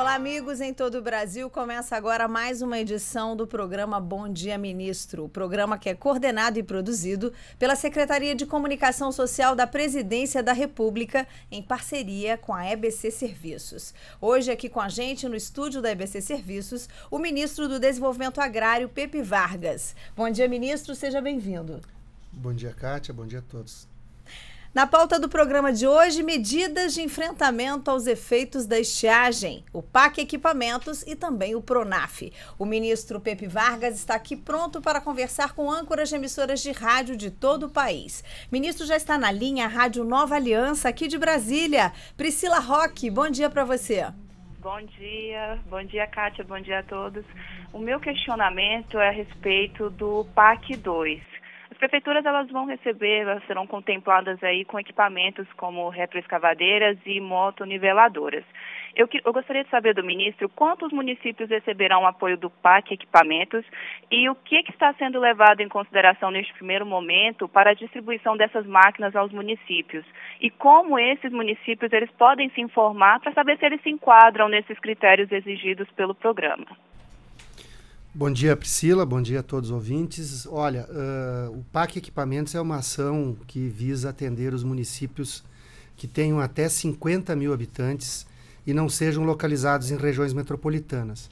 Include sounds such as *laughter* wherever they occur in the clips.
Olá, amigos em todo o Brasil. Começa agora mais uma edição do programa Bom Dia Ministro, o programa que é coordenado e produzido pela Secretaria de Comunicação Social da Presidência da República, em parceria com a EBC Serviços. Hoje, aqui com a gente, no estúdio da EBC Serviços, o ministro do Desenvolvimento Agrário, Pepe Vargas. Bom dia, ministro, seja bem-vindo. Bom dia, Kátia. Bom dia a todos. Na pauta do programa de hoje, medidas de enfrentamento aos efeitos da estiagem, o PAC Equipamentos e também o PRONAF. O ministro Pepe Vargas está aqui pronto para conversar com âncoras de emissoras de rádio de todo o país. ministro já está na linha Rádio Nova Aliança, aqui de Brasília. Priscila Roque, bom dia para você. Bom dia, bom dia, Kátia, bom dia a todos. O meu questionamento é a respeito do PAC 2, prefeituras elas vão receber, elas serão contempladas aí com equipamentos como retroescavadeiras e motoniveladoras. Eu, eu gostaria de saber do ministro quantos municípios receberão apoio do PAC Equipamentos e o que, que está sendo levado em consideração neste primeiro momento para a distribuição dessas máquinas aos municípios e como esses municípios eles podem se informar para saber se eles se enquadram nesses critérios exigidos pelo programa. Bom dia, Priscila. Bom dia a todos os ouvintes. Olha, uh, o PAC Equipamentos é uma ação que visa atender os municípios que tenham até 50 mil habitantes e não sejam localizados em regiões metropolitanas.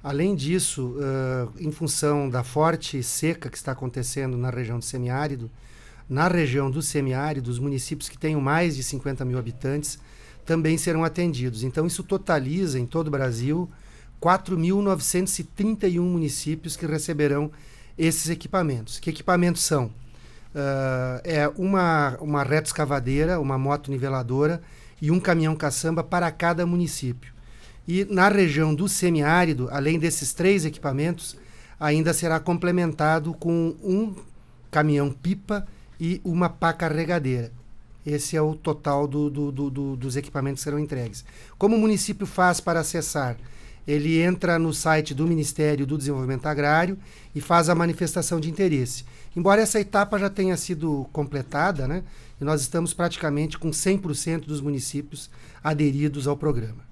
Além disso, uh, em função da forte seca que está acontecendo na região do semiárido, na região do semiárido, os municípios que tenham mais de 50 mil habitantes também serão atendidos. Então, isso totaliza em todo o Brasil 4.931 municípios que receberão esses equipamentos. Que equipamentos são? Uh, é uma, uma reta escavadeira, uma moto niveladora e um caminhão caçamba para cada município. E na região do semiárido, além desses três equipamentos, ainda será complementado com um caminhão pipa e uma pá carregadeira. Esse é o total do, do, do, dos equipamentos que serão entregues. Como o município faz para acessar? ele entra no site do Ministério do Desenvolvimento Agrário e faz a manifestação de interesse. Embora essa etapa já tenha sido completada, né, e nós estamos praticamente com 100% dos municípios aderidos ao programa.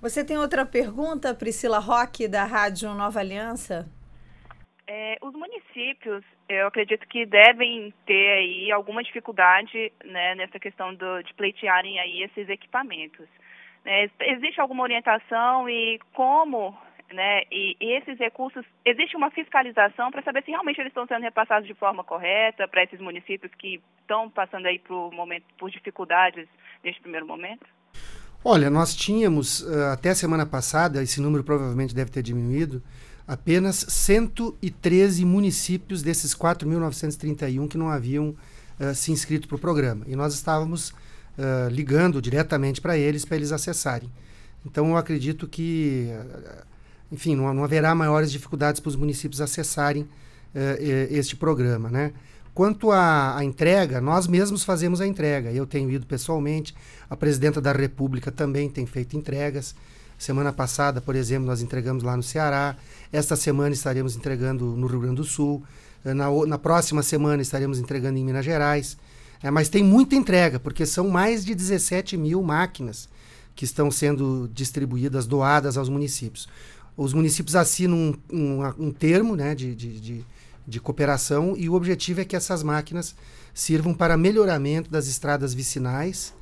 Você tem outra pergunta, Priscila Roque, da Rádio Nova Aliança? É, os municípios, eu acredito que devem ter aí alguma dificuldade né, nessa questão do, de pleitearem aí esses equipamentos. É, existe alguma orientação e como né, e, e, esses recursos, existe uma fiscalização para saber se realmente eles estão sendo repassados de forma correta para esses municípios que estão passando aí por, momento, por dificuldades neste primeiro momento? Olha, nós tínhamos eh, até a semana passada, esse número provavelmente deve ter diminuído, apenas 113 municípios desses 4.931 que não haviam uh, se inscrito para o programa. E nós estávamos ligando diretamente para eles, para eles acessarem. Então, eu acredito que, enfim, não, não haverá maiores dificuldades para os municípios acessarem uh, este programa, né? Quanto à, à, entrega, nós mesmos fazemos a entrega. Eu tenho ido pessoalmente, a presidenta da República também tem feito entregas. Semana passada, por exemplo, nós entregamos lá no Ceará. Esta semana estaremos entregando no Rio Grande do Sul. Na, na próxima semana estaremos entregando em Minas Gerais. É, mas tem muita entrega, porque são mais de 17 mil máquinas que estão sendo distribuídas, doadas aos municípios. Os municípios assinam um, um, um termo né, de, de, de, de cooperação e o objetivo é que essas máquinas sirvam para melhoramento das estradas vicinais,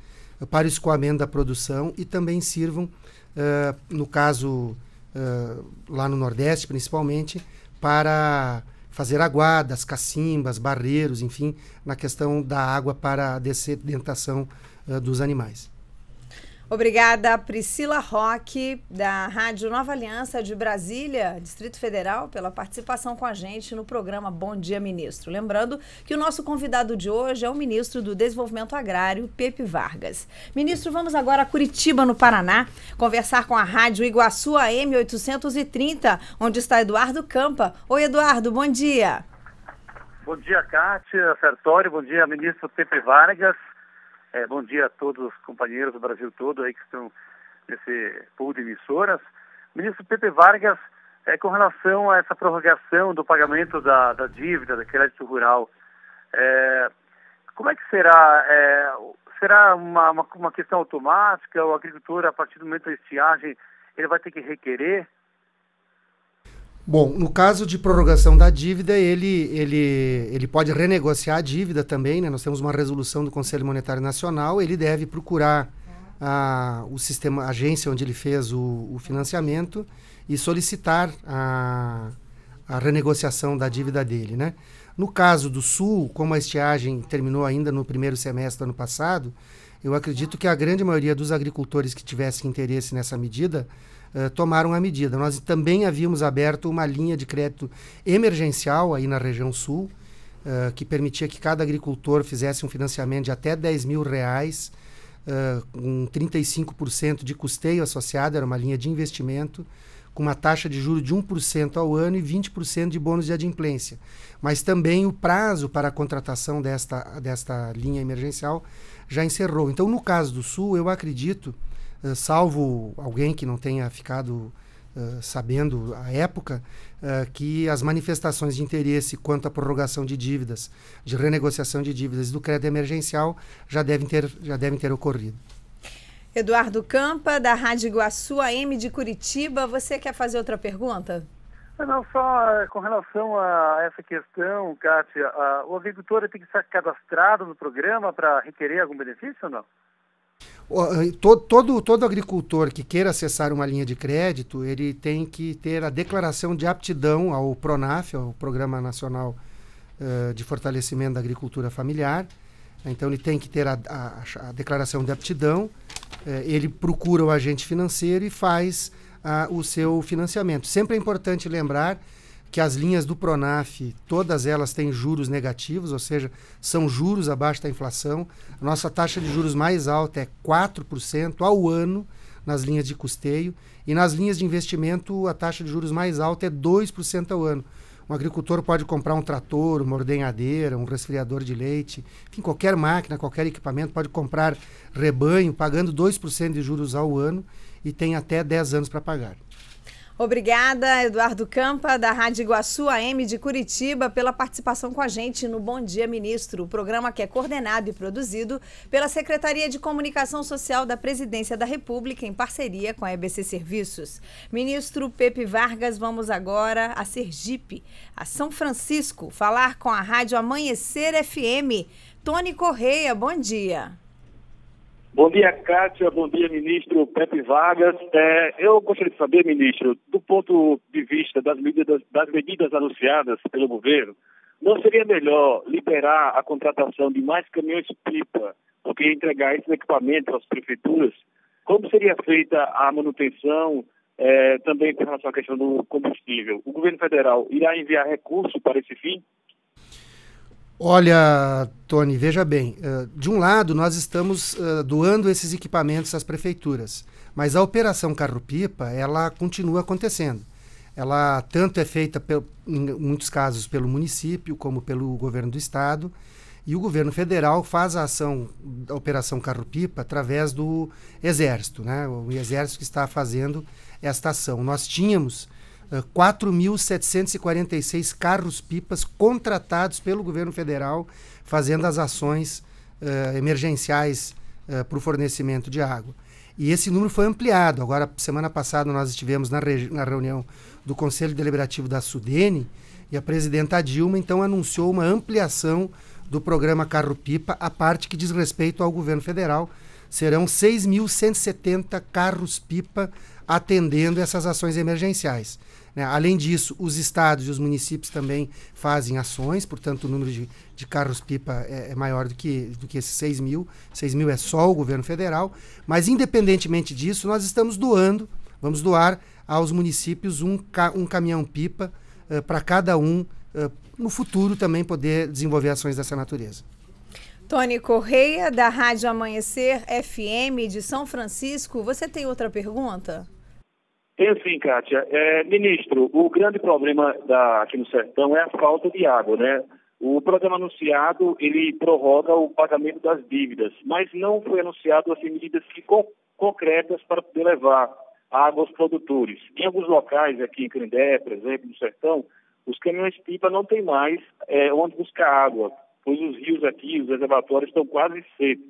para o escoamento da produção e também sirvam, uh, no caso uh, lá no Nordeste principalmente, para fazer aguadas, cacimbas, barreiros, enfim, na questão da água para a dessedentação uh, dos animais. Obrigada, Priscila Roque, da Rádio Nova Aliança de Brasília, Distrito Federal, pela participação com a gente no programa Bom Dia Ministro. Lembrando que o nosso convidado de hoje é o ministro do Desenvolvimento Agrário, Pepe Vargas. Ministro, vamos agora a Curitiba, no Paraná, conversar com a Rádio Iguaçu AM 830, onde está Eduardo Campa. Oi, Eduardo, bom dia. Bom dia, Kátia Sertório. bom dia, ministro Pepe Vargas. É, bom dia a todos os companheiros do Brasil todo aí que estão nesse pool de emissoras. Ministro Pepe Vargas, é, com relação a essa prorrogação do pagamento da, da dívida, da crédito rural, é, como é que será? É, será uma, uma, uma questão automática? O agricultor, a partir do momento da estiagem, ele vai ter que requerer Bom, no caso de prorrogação da dívida, ele, ele, ele pode renegociar a dívida também, né? Nós temos uma resolução do Conselho Monetário Nacional, ele deve procurar a, o sistema, a agência onde ele fez o, o financiamento e solicitar a, a renegociação da dívida dele, né? No caso do Sul, como a estiagem terminou ainda no primeiro semestre do ano passado, eu acredito que a grande maioria dos agricultores que tivessem interesse nessa medida eh, tomaram a medida. Nós também havíamos aberto uma linha de crédito emergencial aí na região sul, uh, que permitia que cada agricultor fizesse um financiamento de até 10 mil reais, uh, com 35% de custeio associado, era uma linha de investimento, com uma taxa de juro de 1% ao ano e 20% de bônus de adimplência. Mas também o prazo para a contratação desta, desta linha emergencial já encerrou. Então, no caso do Sul, eu acredito eh, salvo alguém que não tenha ficado uh, sabendo a época, uh, que as manifestações de interesse quanto à prorrogação de dívidas, de renegociação de dívidas do crédito emergencial já devem ter, já devem ter ocorrido. Eduardo Campa, da Rádio Iguaçu AM de Curitiba, você quer fazer outra pergunta? Ah, não, só com relação a essa questão, Kátia, a, o agricultor tem que estar cadastrado no programa para requerer algum benefício ou não? Todo, todo, todo agricultor que queira acessar uma linha de crédito, ele tem que ter a declaração de aptidão ao PRONAF, ao Programa Nacional uh, de Fortalecimento da Agricultura Familiar. Então, ele tem que ter a, a, a declaração de aptidão, uh, ele procura o agente financeiro e faz uh, o seu financiamento. Sempre é importante lembrar que as linhas do Pronaf, todas elas têm juros negativos, ou seja, são juros abaixo da inflação. A nossa taxa de juros mais alta é 4% ao ano nas linhas de custeio e nas linhas de investimento a taxa de juros mais alta é 2% ao ano. Um agricultor pode comprar um trator, uma ordenhadeira, um resfriador de leite, enfim, qualquer máquina, qualquer equipamento, pode comprar rebanho pagando 2% de juros ao ano e tem até 10 anos para pagar. Obrigada, Eduardo Campa, da Rádio Iguaçu AM de Curitiba, pela participação com a gente no Bom Dia Ministro, o programa que é coordenado e produzido pela Secretaria de Comunicação Social da Presidência da República, em parceria com a EBC Serviços. Ministro Pepe Vargas, vamos agora a Sergipe, a São Francisco, falar com a Rádio Amanhecer FM. Tony Correia, bom dia. Bom dia, Kátia. Bom dia, ministro Pepe Vargas. É, eu gostaria de saber, ministro, do ponto de vista das medidas, das medidas anunciadas pelo governo, não seria melhor liberar a contratação de mais caminhões-pipa do que entregar esse equipamento às prefeituras? Como seria feita a manutenção é, também com relação à questão do combustível? O governo federal irá enviar recursos para esse fim? Olha, Tony, veja bem. Eh, de um lado, nós estamos eh, doando esses equipamentos às prefeituras, mas a operação Carro-Pipa ela continua acontecendo. Ela tanto é feita, em muitos casos, pelo município como pelo governo do estado. E o governo federal faz a ação da Operação Carro-Pipa através do Exército, né? o Exército que está fazendo esta ação. Nós tínhamos 4.746 eh, carros-pipas contratados pelo governo federal fazendo as ações uh, emergenciais uh, para o fornecimento de água. E esse número foi ampliado. Agora, semana passada, nós estivemos na, na reunião do Conselho Deliberativo da Sudene e a presidenta Dilma, então, anunciou uma ampliação do programa Carro-Pipa, a parte que diz respeito ao governo federal. Serão 6.170 carros-pipa atendendo essas ações emergenciais. Né? Além disso, os estados e os municípios também fazem ações, portanto, o número de, de carros-pipa é, é, maior do que, do que esses 6 mil. 6 mil é só o governo federal. Mas, independentemente disso, nós estamos doando, vamos doar aos municípios um, ca, um caminhão-pipa uh, eh, para cada um, uh, no futuro também poder desenvolver ações dessa natureza. Tony Correia, da Rádio Amanhecer FM de São Francisco. Você tem outra pergunta? Enfim, Kátia, é, ministro, o grande problema da, aqui no sertão é a falta de água, né? O programa anunciado, ele prorroga o pagamento das dívidas, mas não foi anunciado as assim, medidas que, co concretas para poder levar água aos produtores. Em alguns locais, aqui em Crindé, por exemplo, no sertão, os caminhões-pipa não tem mais é, onde buscar água, pois os rios aqui, os reservatórios estão quase secos.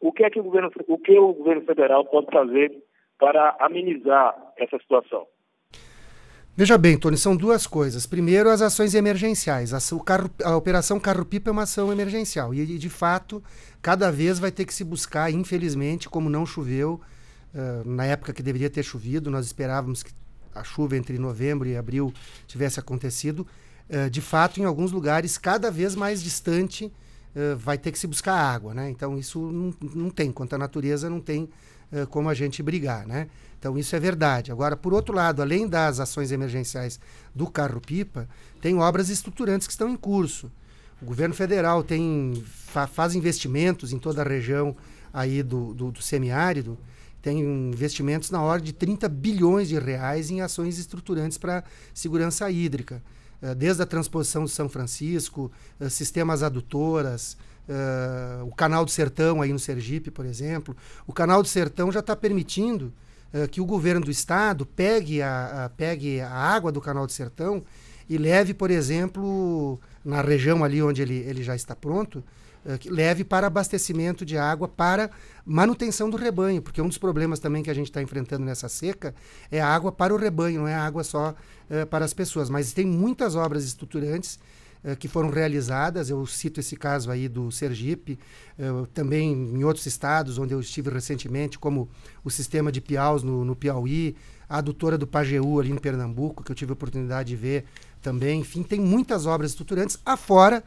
O que é que o governo, o que o governo federal pode fazer para amenizar essa situação. Veja bem, Tony, são duas coisas. Primeiro, as ações emergenciais. A, carro, a Operação Carro-Pipa é uma ação emergencial. E, de fato, cada vez vai ter que se buscar, infelizmente, como não choveu, uh, na época que deveria ter chovido, nós esperávamos que a chuva entre novembro e abril tivesse acontecido. Uh, de fato, em alguns lugares, cada vez mais distante, uh, vai ter que se buscar água. Né? Então, isso não, não tem. Quanto à natureza, não tem eh, como a gente brigar, né? Então isso é verdade. Agora, por outro lado, além das ações emergenciais do carro-pipa, tem obras estruturantes que estão em curso. O governo federal tem fa faz investimentos em toda a região aí do, do, do semiárido, tem investimentos na ordem de 30 bilhões de reais em ações estruturantes para segurança hídrica eh, desde a transposição de São Francisco, eh, sistemas adutoras, Uh, o Canal do Sertão aí no Sergipe, por exemplo. O Canal do Sertão já está permitindo uh, que o governo do estado pegue a, a, pegue a água do Canal do Sertão e leve, por exemplo, na região ali onde ele, ele já está pronto, eh, leve para abastecimento de água, para manutenção do rebanho, porque um dos problemas também que a gente está enfrentando nessa seca é a água para o rebanho, não é a água só para as pessoas. Mas tem muitas obras estruturantes eh, que foram realizadas. Eu cito esse caso aí do Sergipe, eh, também em outros estados onde eu estive recentemente, como o sistema de Piaus no, no Piauí, a adutora do Pajeú ali em Pernambuco, que eu tive a oportunidade de ver também. Enfim, tem muitas obras estruturantes, afora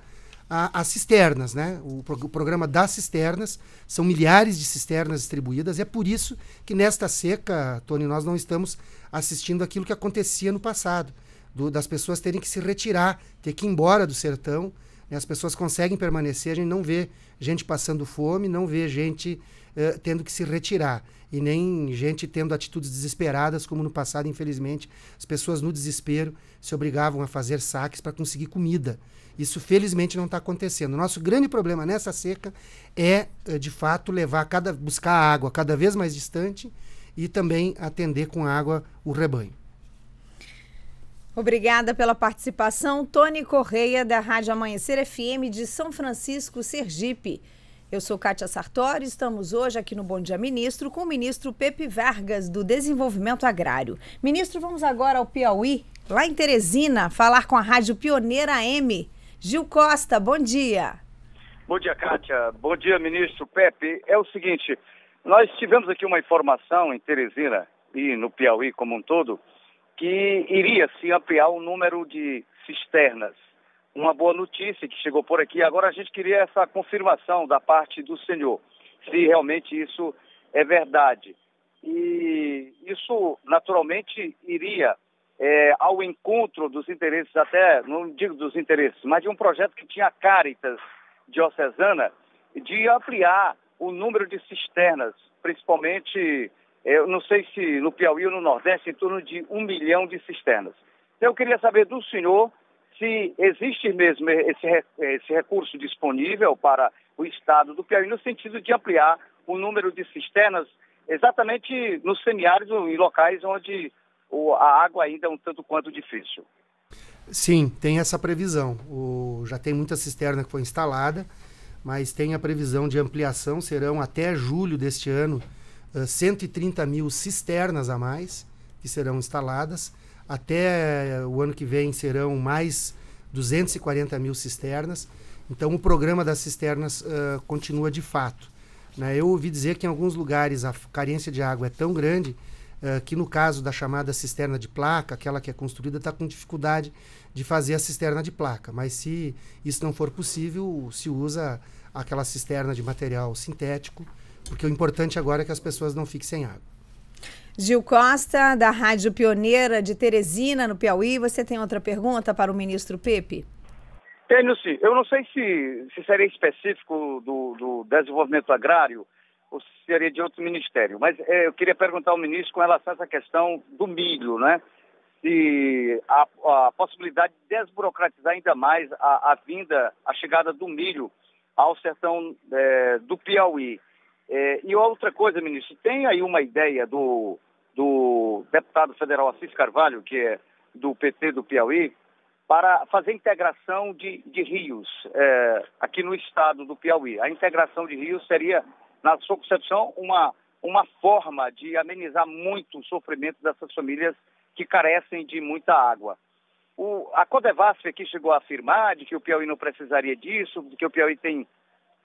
a, as cisternas, né? O, pro, o, programa das cisternas, são milhares de cisternas distribuídas. É por isso que nesta seca, Tony, nós não estamos assistindo aquilo que acontecia no passado do, das pessoas terem que se retirar, ter que ir embora do sertão. Né? As pessoas conseguem permanecer, a gente não vê gente passando fome, não vê gente eh, tendo que se retirar. E nem gente tendo atitudes desesperadas, como no passado, infelizmente, as pessoas no desespero se obrigavam a fazer saques para conseguir comida. Isso, felizmente, não está acontecendo. O nosso grande problema nessa seca é, eh, de fato, levar cada, buscar água cada vez mais distante e também atender com água o rebanho. Obrigada pela participação, Tony Correia, da Rádio Amanhecer FM de São Francisco, Sergipe. Eu sou Kátia Sartori, estamos hoje aqui no Bom Dia Ministro com o ministro Pepe Vargas, do Desenvolvimento Agrário. Ministro, vamos agora ao Piauí, lá em Teresina, falar com a Rádio Pioneira M. Gil Costa, bom dia. Bom dia, Kátia. Bom dia, ministro Pepe. É o seguinte, nós tivemos aqui uma informação em Teresina e no Piauí como um todo, que iria se ampliar o número de cisternas. Uma boa notícia que chegou por aqui. Agora a gente queria essa confirmação da parte do senhor, se realmente isso é verdade. E isso, naturalmente, iria é, ao encontro dos interesses, até, não digo dos interesses, mas de um projeto que tinha Caritas diocesana de ampliar o número de cisternas, principalmente eu não sei se no Piauí ou no Nordeste, em torno de um milhão de cisternas. Então, eu queria saber do senhor se existe mesmo esse, esse recurso disponível para o Estado do Piauí, no sentido de ampliar o número de cisternas exatamente nos semiáridos e locais onde a água ainda é um tanto quanto difícil. Sim, tem essa previsão. O, já tem muita cisterna que foi instalada, mas tem a previsão de ampliação, serão até julho deste ano 130 eh, mil cisternas a mais que serão instaladas. Até eh, o ano que vem serão mais 240 mil cisternas. Então, o programa das cisternas uh, continua de fato. Né? Eu ouvi dizer que em alguns lugares a carência de água é tão grande uh, que, no caso da chamada cisterna de placa, aquela que é construída, está com dificuldade de fazer a cisterna de placa. Mas se isso não for possível, se usa aquela cisterna de material sintético porque o importante agora é que as pessoas não fiquem sem água. Gil Costa, da Rádio Pioneira de Teresina, no Piauí. Você tem outra pergunta para o ministro Pepe? Tenho sim. Eu não sei se, se seria específico do, do desenvolvimento agrário ou se seria de outro ministério, mas é, eu queria perguntar ao ministro com relação a essa questão do milho, né? Se a, a possibilidade de desburocratizar ainda mais a, a, vinda, a chegada do milho ao sertão é, do Piauí. É, e outra coisa, ministro, tem aí uma ideia do, do deputado federal Assis Carvalho, que é do PT do Piauí, para fazer integração de, de rios é, aqui no estado do Piauí. A integração de rios seria, na sua concepção, uma, uma forma de amenizar muito o sofrimento dessas famílias que carecem de muita água. O, a Codevasf aqui chegou a afirmar de que o Piauí não precisaria disso, de que o Piauí tem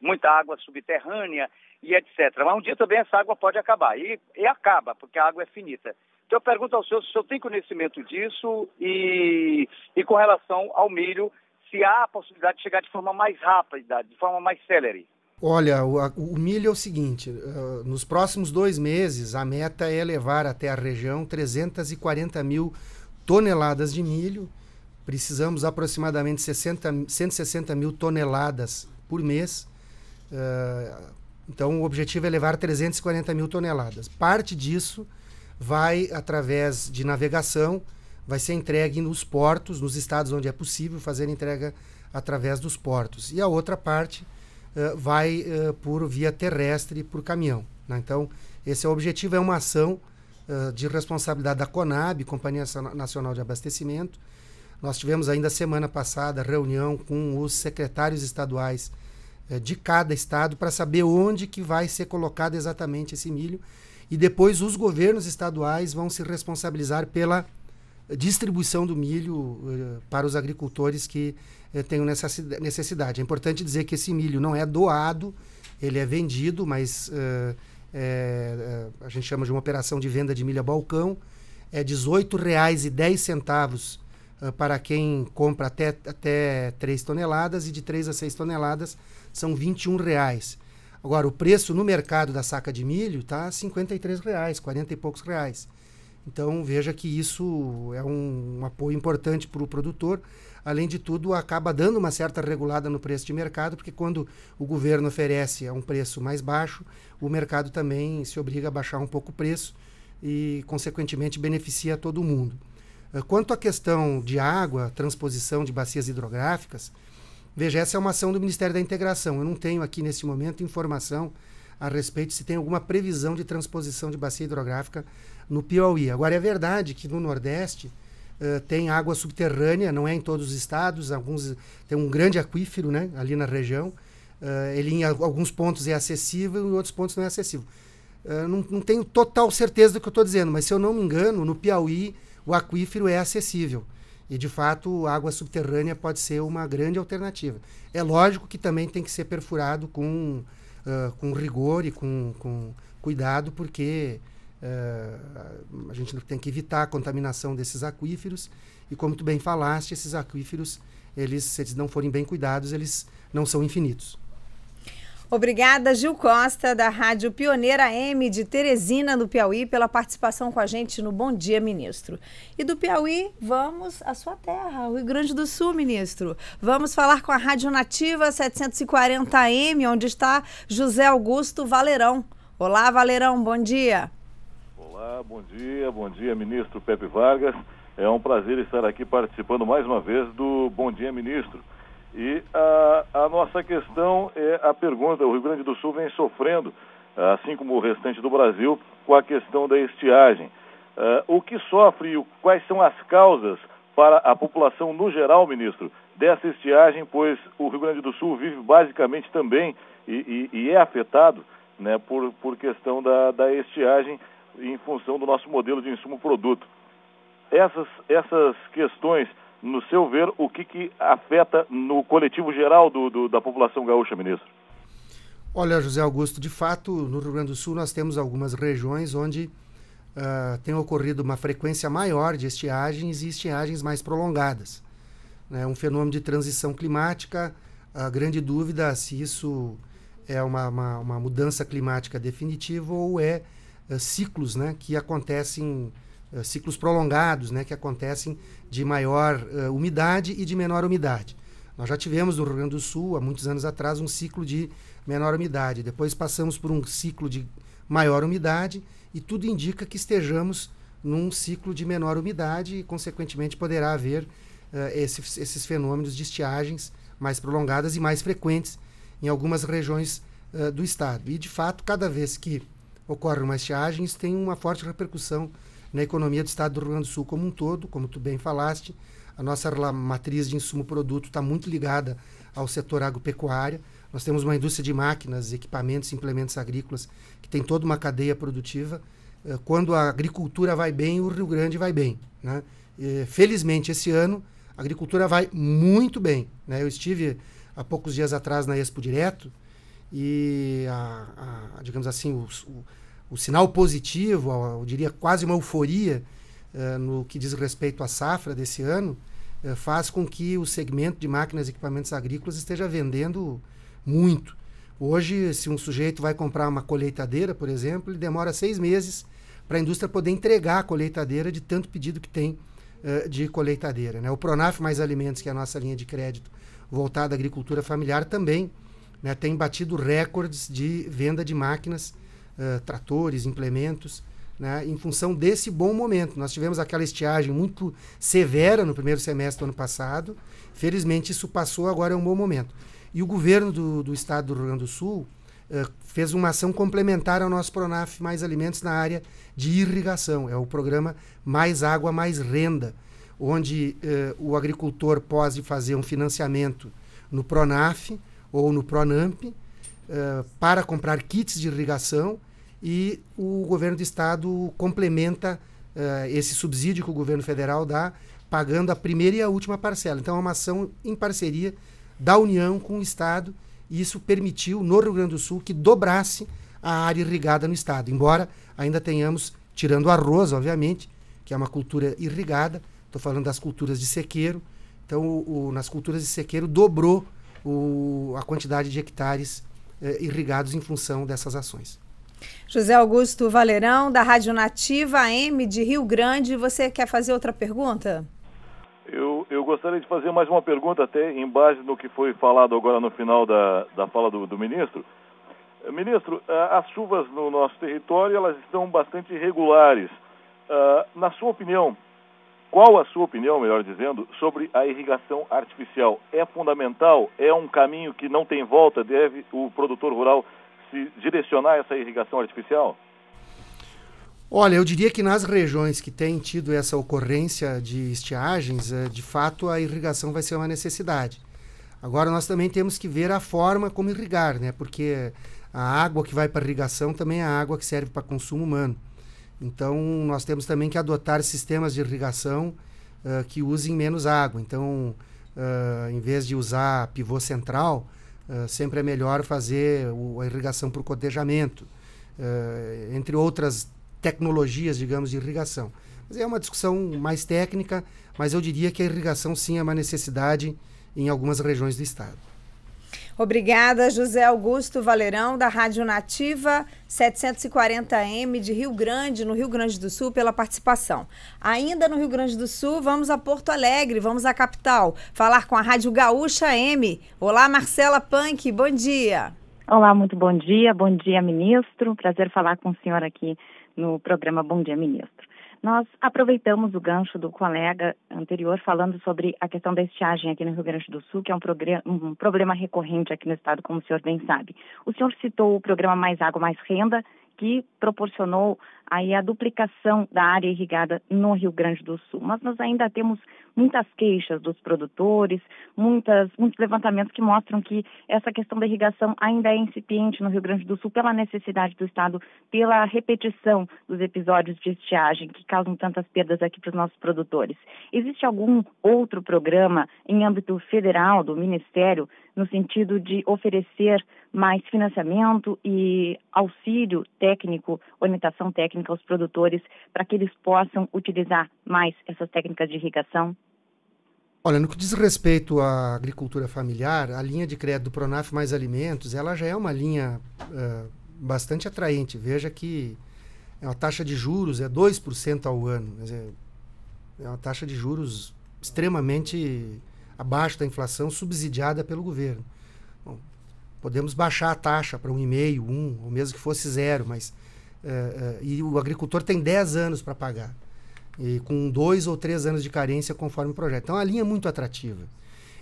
muita água subterrânea e etc. Mas um dia também essa água pode acabar. E, e acaba, porque a água é finita. Então eu pergunto ao senhor se o senhor tem conhecimento disso e, e com relação ao milho, se há a possibilidade de chegar de forma mais rápida, de forma mais célere. Olha, o, o, milho é o seguinte: uh, nos próximos dois meses, a meta é levar até a região 340 mil toneladas de milho. Precisamos aproximadamente 60, 160 mil toneladas por mês. Uh, então, o objetivo é levar 340 mil toneladas. Parte disso vai através de navegação, vai ser entregue nos portos, nos estados onde é possível fazer entrega através dos portos. E a outra parte uh, vai uh, por via terrestre, por caminhão. Né? Então, esse é o objetivo, é uma ação uh, de responsabilidade da Conab, Companhia Nacional de Abastecimento. Nós tivemos ainda semana passada reunião com os secretários estaduais eh, de cada estado para saber onde que vai ser colocado exatamente esse milho e depois os governos estaduais vão se responsabilizar pela distribuição do milho eh, para os agricultores que eh, tenham necessidade. É importante dizer que esse milho não é doado, ele é vendido, mas é, a gente chama de uma operação de venda de milho a balcão. É R$ 18,10 para quem compra até, até 3 toneladas e de 3 a 6 toneladas são 21 reais. Agora, o preço no mercado da saca de milho está 53 reais, 40 e poucos reais. Então, veja que isso é um, um apoio importante para o produtor. Além de tudo, acaba dando uma certa regulada no preço de mercado, porque quando o governo oferece a um preço mais baixo, o mercado também se obriga a baixar um pouco o preço e, consequentemente, beneficia todo mundo. Eh, quanto à questão de água, transposição de bacias hidrográficas, Veja, essa é uma ação do Ministério da Integração. Eu não tenho aqui nesse momento informação a respeito se tem alguma previsão de transposição de bacia hidrográfica no Piauí. Agora, é verdade que no Nordeste uh, tem água subterrânea, não é em todos os estados, alguns tem um grande aquífero né, ali na região. Uh, ele em alguns pontos é acessível, em outros pontos não é acessível. Uh, não, não tenho total certeza do que eu estou dizendo, mas se eu não me engano, no Piauí o aquífero é acessível. E, de fato, água subterrânea pode ser uma grande alternativa. É lógico que também tem que ser perfurado com, uh, com rigor e com, com cuidado, porque uh, a gente tem que evitar a contaminação desses aquíferos. E, como tu bem falaste, esses aquíferos, eles, se eles não forem bem cuidados, eles não são infinitos. Obrigada, Gil Costa, da Rádio Pioneira M de Teresina, no Piauí, pela participação com a gente no Bom Dia, ministro. E do Piauí, vamos à sua terra, o Rio Grande do Sul, ministro. Vamos falar com a Rádio Nativa 740M, onde está José Augusto Valerão. Olá, Valerão, bom dia. Olá, bom dia, bom dia, ministro Pepe Vargas. É um prazer estar aqui participando mais uma vez do Bom Dia, ministro e a, a nossa questão é a pergunta: o Rio Grande do Sul vem sofrendo, ah, assim como o restante do Brasil, com a questão da estiagem. Uh, o que sofre e quais são as causas para a população no geral, ministro, dessa estiagem, pois o Rio Grande do Sul vive basicamente também e, e, e é afetado né, por, por questão da, da estiagem em função do nosso modelo de insumo-produto. Essas, essas questões no seu ver, o que, que afeta no coletivo geral do, do, da população gaúcha, ministro? Olha, José Augusto, de fato, no Rio Grande do Sul nós temos algumas regiões onde uh, tem ocorrido uma frequência maior de estiagens e estiagens mais prolongadas. É né? um fenômeno de transição climática, a grande dúvida se isso é uma, uma, uma, mudança climática definitiva ou é, é ciclos né, que acontecem eh, ciclos prolongados, né, que acontecem de maior uh, umidade e de menor umidade. Nós já tivemos no Rio Grande do Sul, há muitos anos atrás, um ciclo de menor umidade. Depois passamos por um ciclo de maior umidade e tudo indica que estejamos num ciclo de menor umidade e, consequentemente, poderá haver uh, eh, esses, esses, fenômenos de estiagens mais prolongadas e mais frequentes em algumas regiões uh, do estado. E, de fato, cada vez que ocorre uma estiagem, isso tem uma forte repercussão na economia do Estado do Rio Grande do Sul como um todo, como tu bem falaste. A nossa matriz de insumo-produto está muito ligada ao setor agropecuário. Nós temos uma indústria de máquinas, equipamentos, implementos agrícolas que tem toda uma cadeia produtiva. Eh, quando a agricultura vai bem, o Rio Grande vai bem. Né? Eh, felizmente, esse ano, a agricultura vai muito bem. Né? Eu estive há poucos dias atrás na Expo Direto e, a, a, digamos assim, o, o o sinal positivo, eu diria quase uma euforia uh, no que diz respeito à safra desse ano, uh, faz com que o segmento de máquinas e equipamentos agrícolas esteja vendendo muito. Hoje, se um sujeito vai comprar uma colheitadeira, por exemplo, ele demora seis meses para a indústria poder entregar a colheitadeira de tanto pedido que tem uh, de colheitadeira. Né? O Pronaf Mais Alimentos, que é a nossa linha de crédito voltada à agricultura familiar, também né, tem batido recordes de venda de máquinas uh, tratores, implementos, né, em função desse bom momento. Nós tivemos aquela estiagem muito severa no primeiro semestre do ano passado. Felizmente, isso passou, agora é um bom momento. E o governo do, do estado do Rio Grande do Sul uh, fez uma ação complementar ao nosso PRONAF Mais Alimentos na área de irrigação. É o programa Mais Água, Mais Renda, onde uh, o agricultor pode fazer um financiamento no PRONAF ou no PRONAMP, eh, para comprar kits de irrigação e o governo do estado complementa uh, esse subsídio que o governo federal dá, pagando a primeira e a última parcela. Então é uma ação em parceria da União com o estado e isso permitiu no Rio Grande do Sul que dobrasse a área irrigada no estado, embora ainda tenhamos, tirando arroz, obviamente, que é uma cultura irrigada, estou falando das culturas de sequeiro, então, o, o, nas culturas de sequeiro, dobrou o, a quantidade de hectares eh, irrigados em função dessas ações. José Augusto Valerão, da Rádio Nativa AM de Rio Grande, você quer fazer outra pergunta? Eu, eu gostaria de fazer mais uma pergunta, até em base no que foi falado agora no final da, da fala do, do ministro. Eh, ministro, eh, as chuvas no nosso território elas estão bastante irregulares. Eh, na sua opinião, qual a sua opinião, melhor dizendo, sobre a irrigação artificial? É fundamental? É um caminho que não tem volta? Deve o produtor rural se direcionar a essa irrigação artificial? Olha, eu diria que nas regiões que têm tido essa ocorrência de estiagens, eh, de fato a irrigação vai ser uma necessidade. Agora nós também temos que ver a forma como irrigar, né? Porque a água que vai para irrigação também é a água que serve para consumo humano. Então, nós temos também que adotar sistemas de irrigação uh, que usem menos água. Então, uh, em vez de usar pivô central, uh, sempre é melhor fazer o, a irrigação por cotejamento, entre outras tecnologias, digamos, de irrigação. Mas é uma discussão mais técnica, mas eu diria que a irrigação sim é uma necessidade em algumas regiões do estado. Obrigada, José Augusto Valerão, da Rádio Nativa 740M de Rio Grande, no Rio Grande do Sul, pela participação. Ainda no Rio Grande do Sul, vamos a Porto Alegre, vamos à capital, falar com a Rádio Gaúcha M. Olá, Marcela Punk, bom dia. Olá, muito bom dia, bom dia, ministro. Prazer falar com o senhor aqui no programa Bom Dia, Ministro. Nós aproveitamos o gancho do colega anterior falando sobre a questão da estiagem aqui no Rio Grande do Sul, que é um, um, problema recorrente aqui no estado, como o senhor bem sabe. O senhor citou o programa Mais Água, Mais Renda, que proporcionou aí a duplicação da área irrigada no Rio Grande do Sul. Mas nós ainda temos muitas queixas dos produtores, muitas, muitos levantamentos que mostram que essa questão da irrigação ainda é incipiente no Rio Grande do Sul pela necessidade do Estado, pela repetição dos episódios de estiagem que causam tantas perdas aqui para os nossos produtores. Existe algum outro programa em âmbito federal do Ministério no sentido de oferecer mais financiamento e auxílio técnico, orientação técnica aos produtores para que eles possam utilizar mais essas técnicas de irrigação? Olha, no que diz respeito à agricultura familiar, a linha de crédito do Pronaf Mais Alimentos, ela já é uma linha uh, bastante atraente. Veja que é a taxa de juros é 2% ao ano. é uma taxa de juros extremamente abaixo da inflação, subsidiada pelo governo. Bom, Podemos baixar a taxa para 1,5, 1, ou mesmo que fosse zero, mas. Uh, uh, e o agricultor tem 10 anos para pagar. E com dois ou três anos de carência, conforme o projeto. Então, a linha é muito atrativa.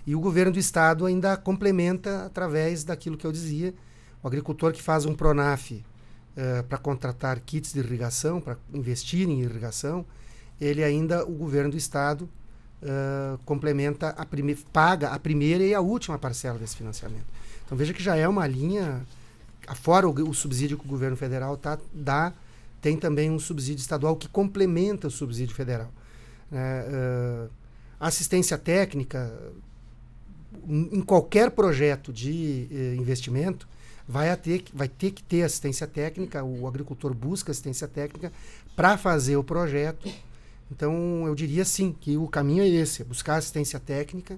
E o governo do estado ainda complementa através daquilo que eu dizia: o agricultor que faz um PRONAF uh, para contratar kits de irrigação, para investir em irrigação, ele ainda, o governo do estado, complementa, a paga a primeira e a última parcela desse financiamento. Então veja que já é uma linha, fora o, o subsídio que o governo federal tá, dá, tem também um subsídio estadual que complementa o subsídio federal. É, uh, assistência técnica, em qualquer projeto de eh, investimento, vai ter, vai ter que ter assistência técnica, o agricultor busca assistência técnica para fazer o projeto. Então, eu diria sim que o caminho é esse: é buscar assistência técnica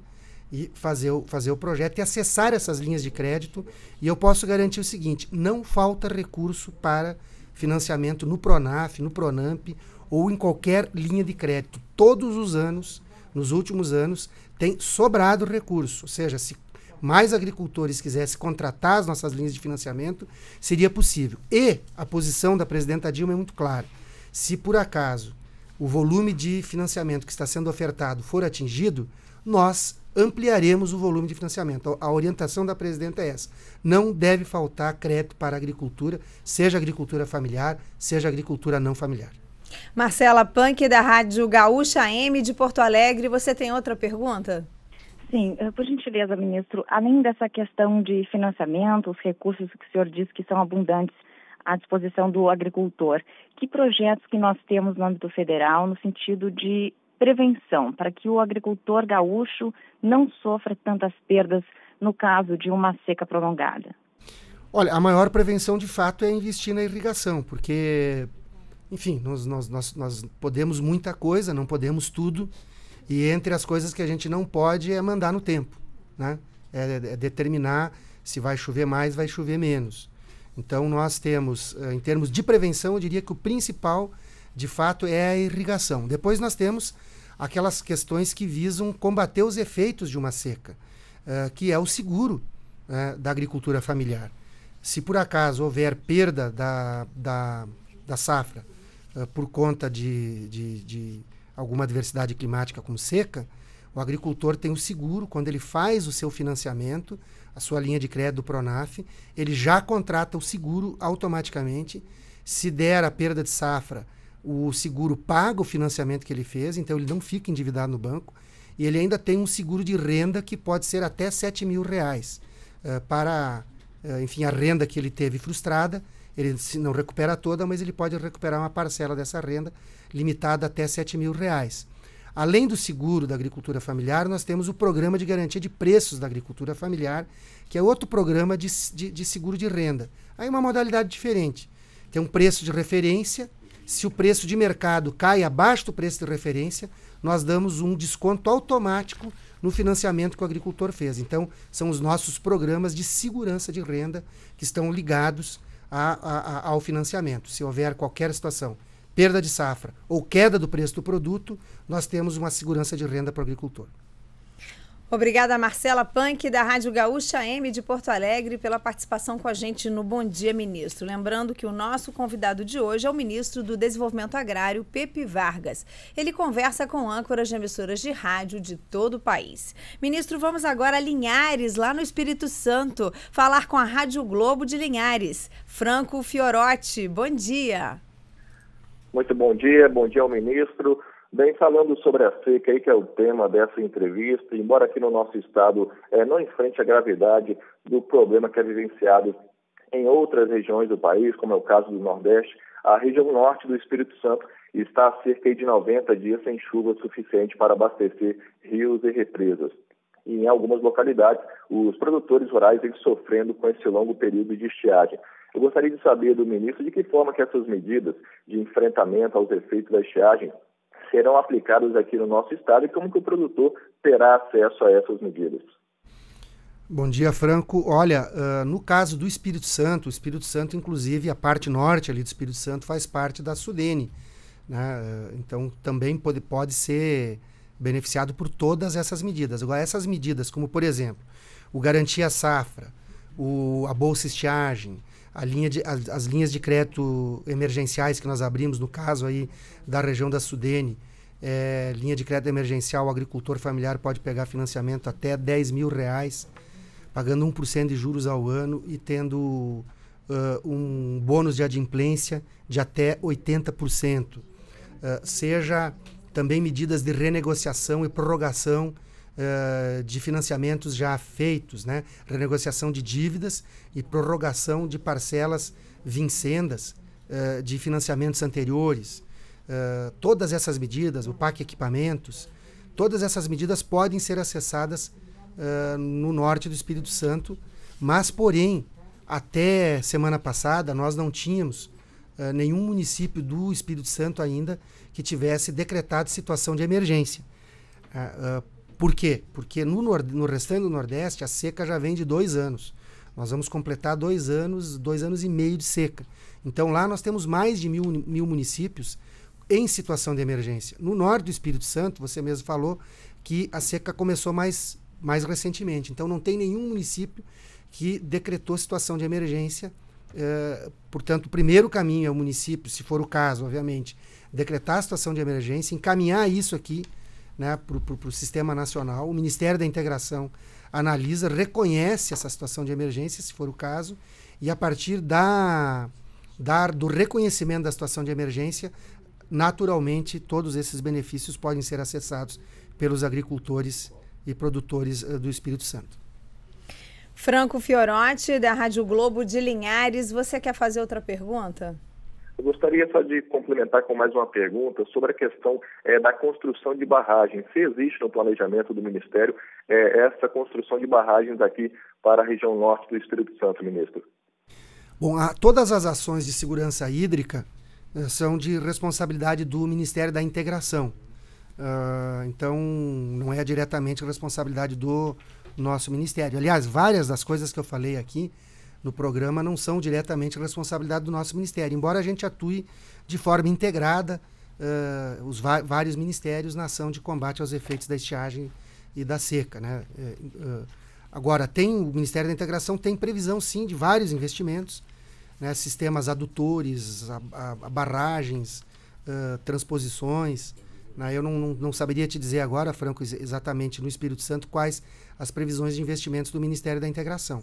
e fazer o, fazer o projeto e acessar essas linhas de crédito. E eu posso garantir o seguinte: não falta recurso para financiamento no Pronaf, no Pronamp ou em qualquer linha de crédito. Todos os anos, nos últimos anos, tem sobrado recurso. Ou seja, se mais agricultores quisessem contratar as nossas linhas de financiamento, seria possível. E a posição da presidenta Dilma é muito clara. Se por acaso o volume de financiamento que está sendo ofertado for atingido, nós ampliaremos o volume de financiamento. Então, a orientação da presidenta é essa. Não deve faltar crédito para a agricultura, seja agricultura familiar, seja agricultura não familiar. Marcela Punk, da Rádio Gaúcha M de Porto Alegre, você tem outra pergunta? Sim, eh, por gentileza, ministro, além dessa questão de financiamento, os recursos que o senhor diz que são abundantes à disposição do agricultor, que projetos que nós temos no âmbito federal no sentido de prevenção para que o agricultor gaúcho não sofra tantas perdas no caso de uma seca prolongada? Olha, a maior prevenção de fato é investir na irrigação, porque, enfim, nós, nós, nós, nós podemos muita coisa, não podemos tudo, e entre as coisas que a gente não pode é mandar no tempo, né? é, é determinar se vai chover mais, vai chover menos. Então, nós temos, eh, em termos de prevenção, eu diria que o principal de fato, é a irrigação. Depois nós temos aquelas questões que visam combater os efeitos de uma seca, uh, que é o seguro uh, da agricultura familiar. Se por acaso houver perda da, da, da safra uh, por conta de, de, de, alguma adversidade climática como seca, o agricultor tem o seguro, quando ele faz o seu financiamento, a sua linha de crédito do Pronaf, ele já contrata o seguro automaticamente. Se der a perda de safra o seguro paga o financiamento que ele fez, então ele não fica endividado no banco. E ele ainda tem um seguro de renda que pode ser até 7 mil reais uh, para, uh, enfim, a renda que ele teve frustrada. Ele se não recupera toda, mas ele pode recuperar uma parcela dessa renda limitada até 7 mil reais. Além do seguro da agricultura familiar, nós temos o programa de garantia de preços da agricultura familiar, que é outro programa de, de, de seguro de renda. Aí é uma modalidade diferente. Tem um preço de referência, se o preço de mercado cai abaixo do preço de referência, nós damos um desconto automático no financiamento que o agricultor fez. Então, são os nossos programas de segurança de renda que estão ligados a, a, ao financiamento. Se houver qualquer situação, perda de safra ou queda do preço do produto, nós temos uma segurança de renda para o agricultor. Obrigada, Marcela Punk, da Rádio Gaúcha M de Porto Alegre, pela participação com a gente no Bom Dia Ministro. Lembrando que o nosso convidado de hoje é o ministro do Desenvolvimento Agrário, Pepe Vargas. Ele conversa com âncoras de emissoras de rádio de todo o país. Ministro, vamos agora a Linhares, lá no Espírito Santo, falar com a Rádio Globo de Linhares. Franco Fiorotti, bom dia. Muito bom dia, bom dia ao ministro. Bem, falando sobre a seca aí, que é o tema dessa entrevista, embora aqui no nosso estado é, não enfrente a gravidade do problema que é vivenciado em outras regiões do país, como é o caso do Nordeste, a região norte do Espírito Santo está há cerca de 90 dias sem chuva suficiente para abastecer rios e represas. E em algumas localidades, os produtores rurais vêm sofrendo com esse longo período de estiagem. Eu gostaria de saber do ministro de que forma que essas medidas de enfrentamento aos efeitos da estiagem serão aplicadas aqui no nosso estado e como que o produtor terá acesso a essas medidas. Bom dia, Franco. Olha, uh, no caso do Espírito Santo, o Espírito Santo, inclusive, a parte norte ali do Espírito Santo faz parte da Sudene. Né? Uh, então, também pode, pode ser beneficiado por todas essas medidas. Agora, essas medidas, como, por exemplo, o Garantia Safra, o, a Bolsa Estiagem, linha de, as, as, linhas de crédito emergenciais que nós abrimos, no caso aí da região da Sudene, é, linha de crédito emergencial, o agricultor familiar pode pegar financiamento até 10 mil reais, pagando 1% de juros ao ano e tendo uh, um bônus de adimplência de até 80%. Uh, seja também medidas de renegociação e prorrogação uh, de financiamentos já feitos, né? renegociação de dívidas e prorrogação de parcelas vincendas uh, de financiamentos anteriores. Uh, todas essas medidas, o PAC Equipamentos, todas essas medidas podem ser acessadas no norte do Espírito Santo, mas, porém, até semana passada nós não tínhamos Uh, nenhum município do Espírito Santo ainda que tivesse decretado situação de emergência. Uh, uh, por quê? Porque no, nord, no restante do Nordeste a seca já vem de dois anos. Nós vamos completar dois anos, dois anos e meio de seca. Então lá nós temos mais de mil, mil municípios em situação de emergência. No norte do Espírito Santo, você mesmo falou que a seca começou mais, mais recentemente. Então não tem nenhum município que decretou situação de emergência. Eh, portanto, o primeiro caminho é o município, se for o caso, obviamente, decretar a situação de emergência, encaminhar isso aqui né, para o sistema nacional. O Ministério da Integração analisa, reconhece essa situação de emergência, se for o caso, e a partir da, da, do reconhecimento da situação de emergência, naturalmente todos esses benefícios podem ser acessados pelos agricultores e produtores uh, do Espírito Santo. Franco Fiorotti, da Rádio Globo de Linhares, você quer fazer outra pergunta? Eu gostaria só de complementar com mais uma pergunta sobre a questão é, da construção de barragens. Se existe no planejamento do Ministério é, essa construção de barragens aqui para a região norte do Espírito Santo, ministro? Bom, a, todas as ações de segurança hídrica eh, são de responsabilidade do Ministério da Integração. Uh, então, não é diretamente responsabilidade do nosso ministério. Aliás, várias das coisas que eu falei aqui no programa não são diretamente responsabilidade do nosso ministério, embora a gente atue de forma integrada uh, os vários ministérios na ação de combate aos efeitos da estiagem e da seca. Né? Uh, agora, tem o Ministério da Integração tem previsão, sim, de vários investimentos, né? sistemas adutores, a, a, a barragens, uh, transposições. Né? Eu não, não, não, saberia te dizer agora, Franco, exatamente no Espírito Santo, quais as previsões de investimentos do Ministério da Integração.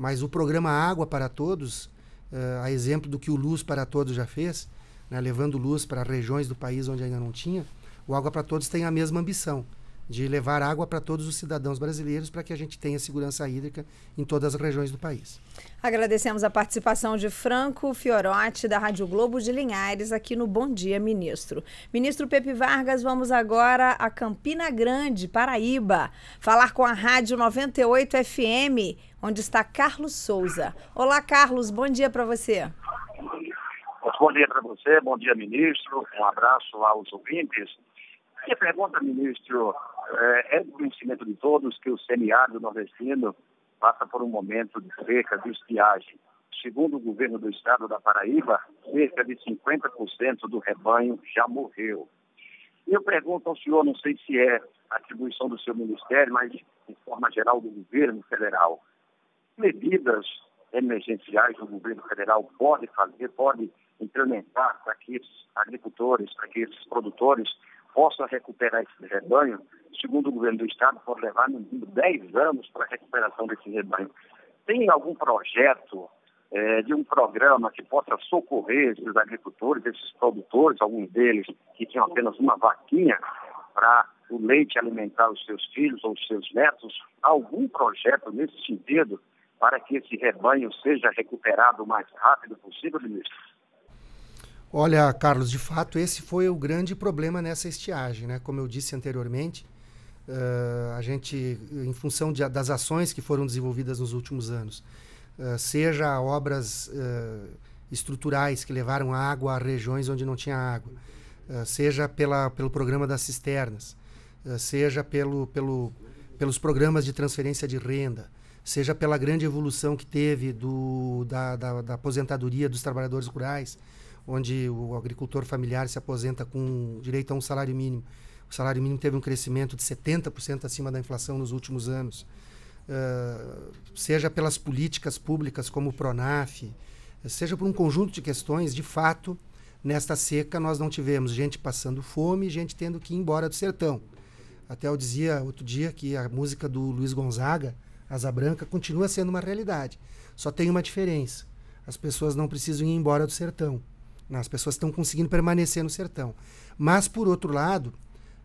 Mas o programa Água para Todos, uh, a exemplo do que o Luz para Todos já fez, né, levando luz para regiões do país onde ainda não tinha, o Água para Todos tem a mesma ambição de levar água para todos os cidadãos brasileiros para que a gente tenha segurança hídrica em todas as regiões do país. Agradecemos a participação de Franco Fiorotti, da Rádio Globo de Linhares, aqui no Bom Dia, ministro. Ministro Pepe Vargas, vamos agora a Campina Grande, Paraíba, falar com a Rádio 98 FM onde está Carlos Souza. Olá, Carlos, bom dia para você. Bom dia para você, bom dia, ministro. Um abraço aos ouvintes. Minha pergunta, ministro, é, é do conhecimento de todos que o semiárido nordestino passa por um momento de seca, de estiagem. Segundo o governo do estado da Paraíba, cerca de 50% do rebanho já morreu. E eu pergunto ao senhor, não sei se é atribuição do seu ministério, mas de forma geral do governo federal, medidas emergenciais o governo federal pode fazer, pode implementar para que esses agricultores, para que esses produtores possam recuperar esse rebanho, segundo o governo do estado, pode levar no mínimo 10 anos para a recuperação desse rebanho. Tem algum projeto é, de um programa que possa socorrer esses agricultores, esses produtores, alguns deles que tinham apenas uma vaquinha para o leite alimentar os seus filhos ou os seus netos? Algum projeto nesse sentido para que esse rebanho seja recuperado o mais rápido possível, ministro? Olha, Carlos, de fato, esse foi o grande problema nessa estiagem. Né? Como eu disse anteriormente, uh, a gente, em função de, das ações que foram desenvolvidas nos últimos anos, uh, seja obras uh, estruturais que levaram água a regiões onde não tinha água, seja pela, pelo programa das cisternas, seja pelo, pelo, pelos programas de transferência de renda, seja pela grande evolução que teve do, da, da, da aposentadoria dos trabalhadores rurais, onde o agricultor familiar se aposenta com direito a um salário mínimo. O salário mínimo teve um crescimento de 70% acima da inflação nos últimos anos. Uh, seja pelas políticas públicas como o PRONAF, seja por um conjunto de questões, de fato, nesta seca nós não tivemos gente passando fome, gente tendo que ir embora do sertão. Até eu dizia outro dia que a música do Luiz Gonzaga, Asa Branca continua sendo uma realidade. Só tem uma diferença: as pessoas não precisam ir embora do sertão. Né? As pessoas estão conseguindo permanecer no sertão. Mas, por outro lado,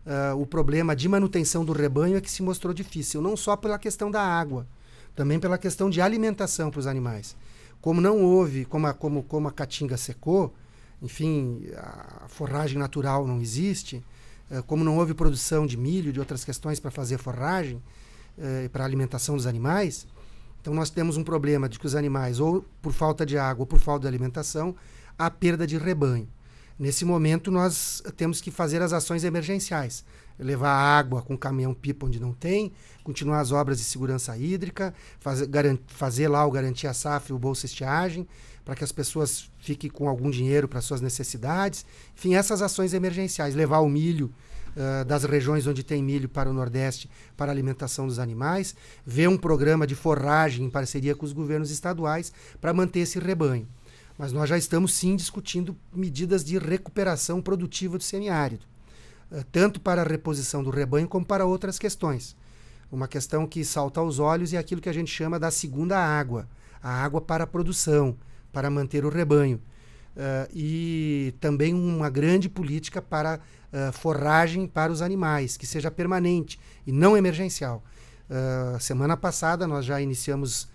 uh, o problema de manutenção do rebanho é que se mostrou difícil, não só pela questão da água, também pela questão de alimentação para os animais. Como não houve, como a, como, como a caatinga secou, enfim, a forragem natural não existe, eh, como não houve produção de milho, de outras questões para fazer forragem, eh, para a alimentação dos animais, então nós temos um problema de que os animais, ou por falta de água ou por falta de alimentação, há perda de rebanho. Nesse momento, nós temos que fazer as ações emergenciais. Levar água com caminhão-pipa onde não tem, continuar as obras de segurança hídrica, fazer, fazer lá o Garantia SAF, o Bolsa Estiagem, para que as pessoas fiquem com algum dinheiro para suas necessidades. Enfim, essas ações emergenciais. Levar o milho das regiões onde tem milho para o Nordeste para alimentação dos animais, ver um programa de forragem em parceria com os governos estaduais para manter esse rebanho. Mas nós já estamos sim discutindo medidas de recuperação produtiva do semiárido, tanto para a reposição do rebanho como para outras questões. Uma questão que salta aos olhos é aquilo que a gente chama da segunda água, a água para a produção, para manter o rebanho Uh, e também uma grande política para uh, forragem para os animais, que seja permanente e não emergencial. Uh, semana passada nós já iniciamos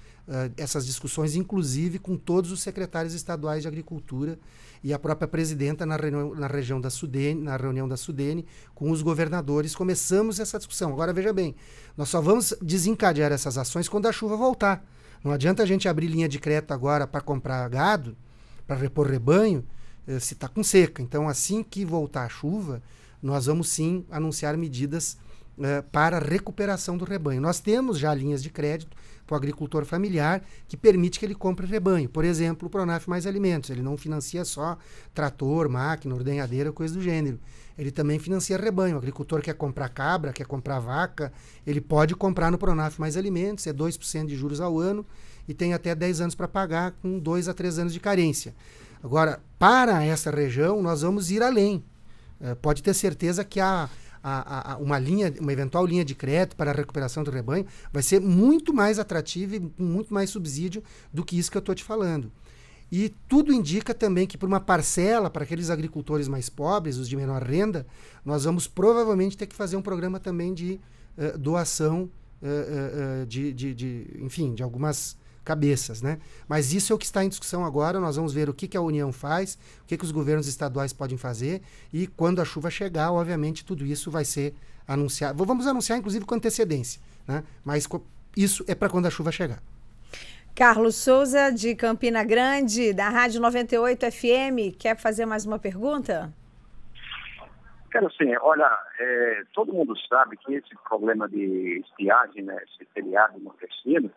essas discussões, inclusive com todos os secretários estaduais de agricultura e a própria presidenta na, reunião, na região da Sudene, na reunião da Sudene, com os governadores. Começamos essa discussão. Agora veja bem, nós só vamos desencadear essas ações quando a chuva voltar. Não adianta a gente abrir linha de crédito agora para comprar gado para repor rebanho eh, se está com seca. Então, assim que voltar a chuva, nós vamos sim anunciar medidas eh, para recuperação do rebanho. Nós temos já linhas de crédito para o agricultor familiar que permite que ele compre rebanho. Por exemplo, o Pronaf Mais Alimentos. Ele não financia só trator, máquina, ordenhadeira, coisa do gênero. Ele também financia rebanho. O agricultor quer comprar cabra, quer comprar vaca, ele pode comprar no Pronaf Mais Alimentos, é 2% de juros ao ano e tem até 10 anos para pagar, com 2 a 3 anos de carência. Agora, para essa região, nós vamos ir além. É, pode ter certeza que a, a, a, uma linha, uma eventual linha de crédito para a recuperação do rebanho vai ser muito mais atrativa e com muito mais subsídio do que isso que eu estou te falando. E tudo indica também que para uma parcela, para aqueles agricultores mais pobres, os de menor renda, nós vamos provavelmente ter que fazer um programa também de uh, doação uh, uh, de, de, de, enfim, de algumas cabeças, né? Mas isso é o que está em discussão agora. Nós vamos ver o que, que a União faz, o que, que os governos estaduais podem fazer e quando a chuva chegar, obviamente, tudo isso vai ser anunciado. Vamos anunciar, inclusive, com antecedência, né? Mas isso é para quando a chuva chegar. Carlos Souza, de Campina Grande, da Rádio 98 FM, quer fazer mais uma pergunta? Quero sim. olha, é, todo mundo sabe que esse problema de estiagem, né, esse feriado nordestino,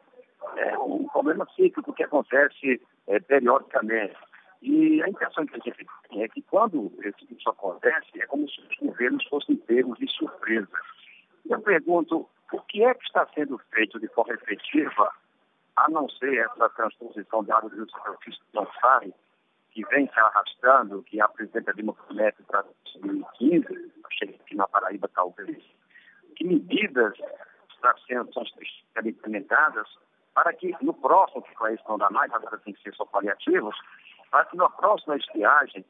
é um problema cíclico que acontece é, periodicamente. E a impressão que a gente tem é que quando isso acontece, é como se os governos fossem pegos de surpresa. Eu pergunto, o que é que está sendo feito de forma efetiva, a não ser essa transposição de água do sacrifício não sai, que vem se arrastando, que a presidenta Dilma promete para 2015, achei que na Paraíba talvez, que medidas estão sendo implementadas para que no próximo, que não dá mais, agora tem que ser só paliativos, para que na próxima estiagem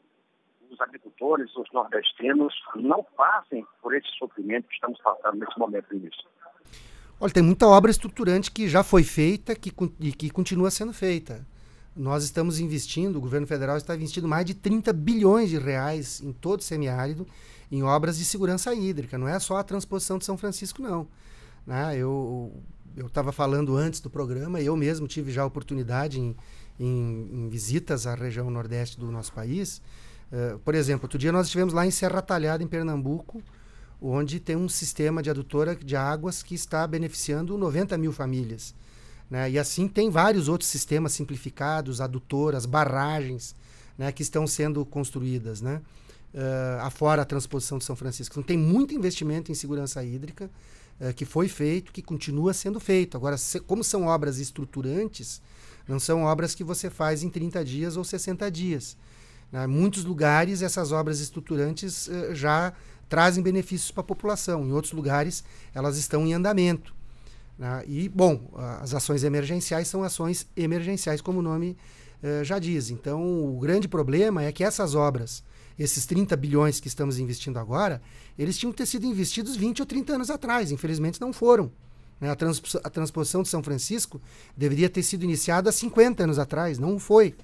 os agricultores, os nordestinos, não passem por esse sofrimento que estamos passando nesse momento início. Olha, tem muita obra estruturante que já foi feita que, e que continua sendo feita. Nós estamos investindo, o governo federal está investindo mais de 30 bilhões de reais em todo o semiárido em obras de segurança hídrica. Não é só a transposição de São Francisco, não. Né? Eu, eu estava falando antes do programa, eu mesmo tive já oportunidade em, em, em visitas à região nordeste do nosso país. Uh, por exemplo, outro dia nós estivemos lá em Serra Talhada, em Pernambuco, onde tem um sistema de adutora de águas que está beneficiando 90 mil famílias. Né? E assim tem vários outros sistemas simplificados, adutoras, barragens, né, que estão sendo construídas. Né? Uh, afora a transposição de São Francisco. Então, tem muito investimento em segurança hídrica. Eh, que foi feito, que continua sendo feito. Agora, se, como são obras estruturantes, não são obras que você faz em 30 dias ou 60 dias. Né? Muitos lugares essas obras estruturantes eh, já trazem benefícios para a população. Em outros lugares elas estão em andamento. Né? E bom, as ações emergenciais são ações emergenciais, como o nome eh, já diz. Então, o grande problema é que essas obras esses 30 bilhões que estamos investindo agora, eles tinham que ter sido investidos 20 ou 30 anos atrás. Infelizmente, não foram. Né? A, trans, a transposição de São Francisco deveria ter sido iniciada há 50 anos atrás, não foi.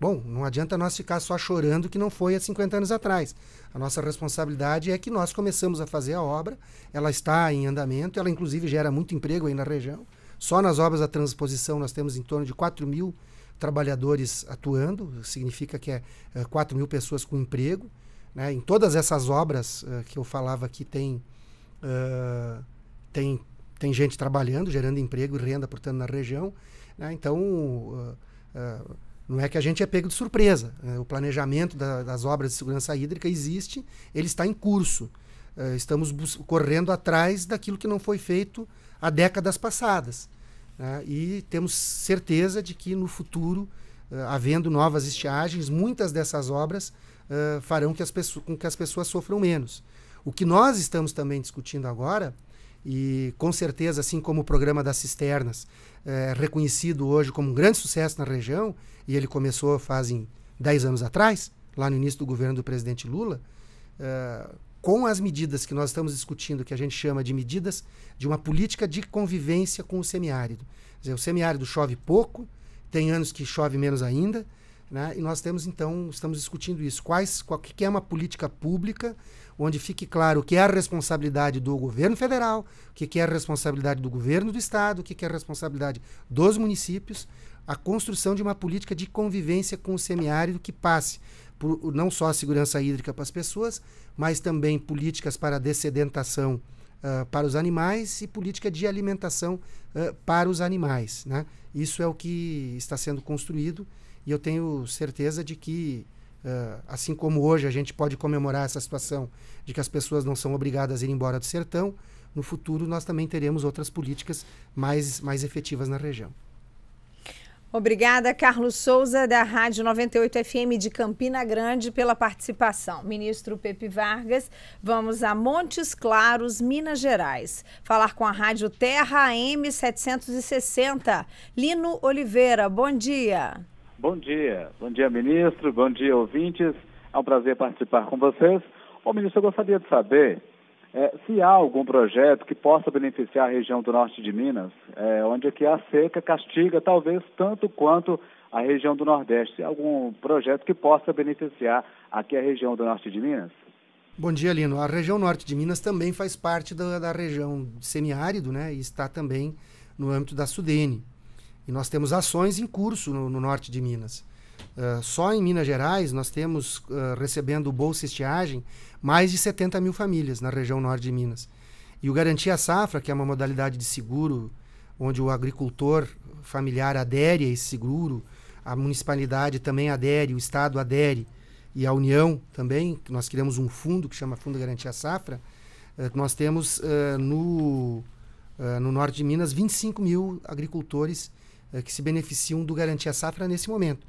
Bom, não adianta nós ficar só chorando que não foi há 50 anos atrás. A nossa responsabilidade é que nós começamos a fazer a obra, ela está em andamento, ela inclusive gera muito emprego aí na região. Só nas obras da transposição nós temos em torno de 4 mil trabalhadores atuando, significa que é, é 4 mil pessoas com emprego. Né? Em todas essas obras uh, que eu falava que tem, uh, tem, tem gente trabalhando, gerando emprego e renda, portanto, na região. Né? Então, uh, não é que a gente é pego de surpresa. Né? O planejamento da, das obras de segurança hídrica existe, ele está em curso. estamos correndo atrás daquilo que não foi feito há décadas passadas. Né? E temos certeza de que no futuro, uh, havendo novas estiagens, muitas dessas obras uh, farão que as pessoas, com que as pessoas sofram menos. O que nós estamos também discutindo agora, e com certeza, assim como o programa das cisternas, eh, é reconhecido hoje como um grande sucesso na região, e ele começou fazem 10 anos atrás, lá no início do governo do presidente Lula, Uh, com as medidas que nós estamos discutindo, que a gente chama de medidas de uma política de convivência com o semiárido. Quer dizer, o semiárido chove pouco, tem anos que chove menos ainda, né? e nós temos então, estamos discutindo isso. Quais, qual que é uma política pública onde fique claro o que é a responsabilidade do governo federal, o que é a responsabilidade do governo do estado, o que é a responsabilidade dos municípios, a construção de uma política de convivência com o semiárido que passe por não só a segurança hídrica para as pessoas, mas também políticas para a dessedentação uh, para os animais e política de alimentação uh, para os animais. Né? Isso é o que está sendo construído e eu tenho certeza de que Uh, assim como hoje a gente pode comemorar essa situação de que as pessoas não são obrigadas a ir embora do sertão, no futuro nós também teremos outras políticas mais, mais efetivas na região. Obrigada, Carlos Souza, da Rádio 98 FM de Campina Grande, pela participação. Ministro Pepe Vargas, vamos a Montes Claros, Minas Gerais. Falar com a Rádio Terra AM 760. Lino Oliveira, bom dia. Bom dia. Bom dia, ministro. Bom dia, ouvintes. É um prazer participar com vocês. Ô, ministro, eu gostaria de saber é, se há algum projeto que possa beneficiar a região do norte de Minas, é, onde aqui é a seca castiga talvez tanto quanto a região do Nordeste, algum projeto que possa beneficiar aqui a região do norte de Minas? Bom dia, Lino. A região norte de Minas também faz parte da, da região semiárido, né? E está também no âmbito da Sudene. E nós temos ações em curso no, no norte de Minas. Uh, só em Minas Gerais nós temos uh, recebendo bolsa estiagem mais de 70 mil famílias na região norte de Minas. E o Garantia Safra, que é uma modalidade de seguro onde o agricultor familiar adere a esse seguro, a municipalidade também adere, o Estado adere e a União também. Nós criamos um fundo que chama Fundo Garantia Safra. Uh, nós temos eh, no, eh, no norte de Minas 25 mil agricultores que se beneficiam do Garantia Safra nesse momento.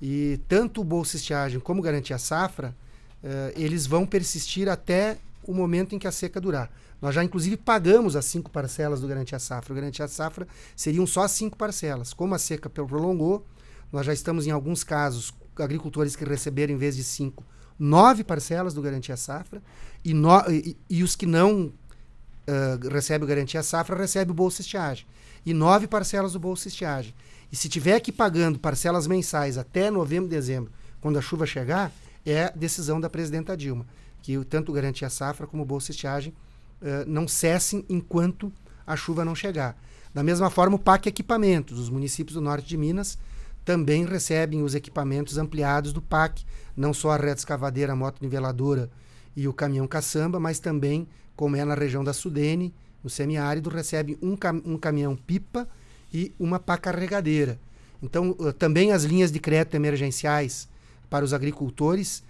E tanto o Bolsa Estiagem como Garantia Safra, eh, eles vão persistir até o momento em que a seca durar. Nós já, inclusive, pagamos as cinco parcelas do Garantia Safra. O Garantia Safra seriam só as cinco parcelas. Como a seca prolongou, nós já estamos, em alguns casos, agricultores que receberam, em vez de cinco, nove parcelas do Garantia Safra. E, no, e, e os que não uh, recebem o Garantia Safra recebem o Bolsa Estiagem. E nove parcelas do Bolsa Estiagem. E se tiver que pagando parcelas mensais até novembro, dezembro, quando a chuva chegar, é decisão da presidenta Dilma, que tanto garantia safra como bolsa estiagem uh, não cessem enquanto a chuva não chegar. Da mesma forma, o PAC Equipamentos, os municípios do norte de Minas também recebem os equipamentos ampliados do PAC, não só a reta escavadeira, a moto niveladora e o caminhão caçamba, mas também, como é na região da Sudene, no semiárido, recebe um, cam um caminhão pipa e uma pá carregadeira. Então, eh, também as linhas de crédito emergenciais para os agricultores.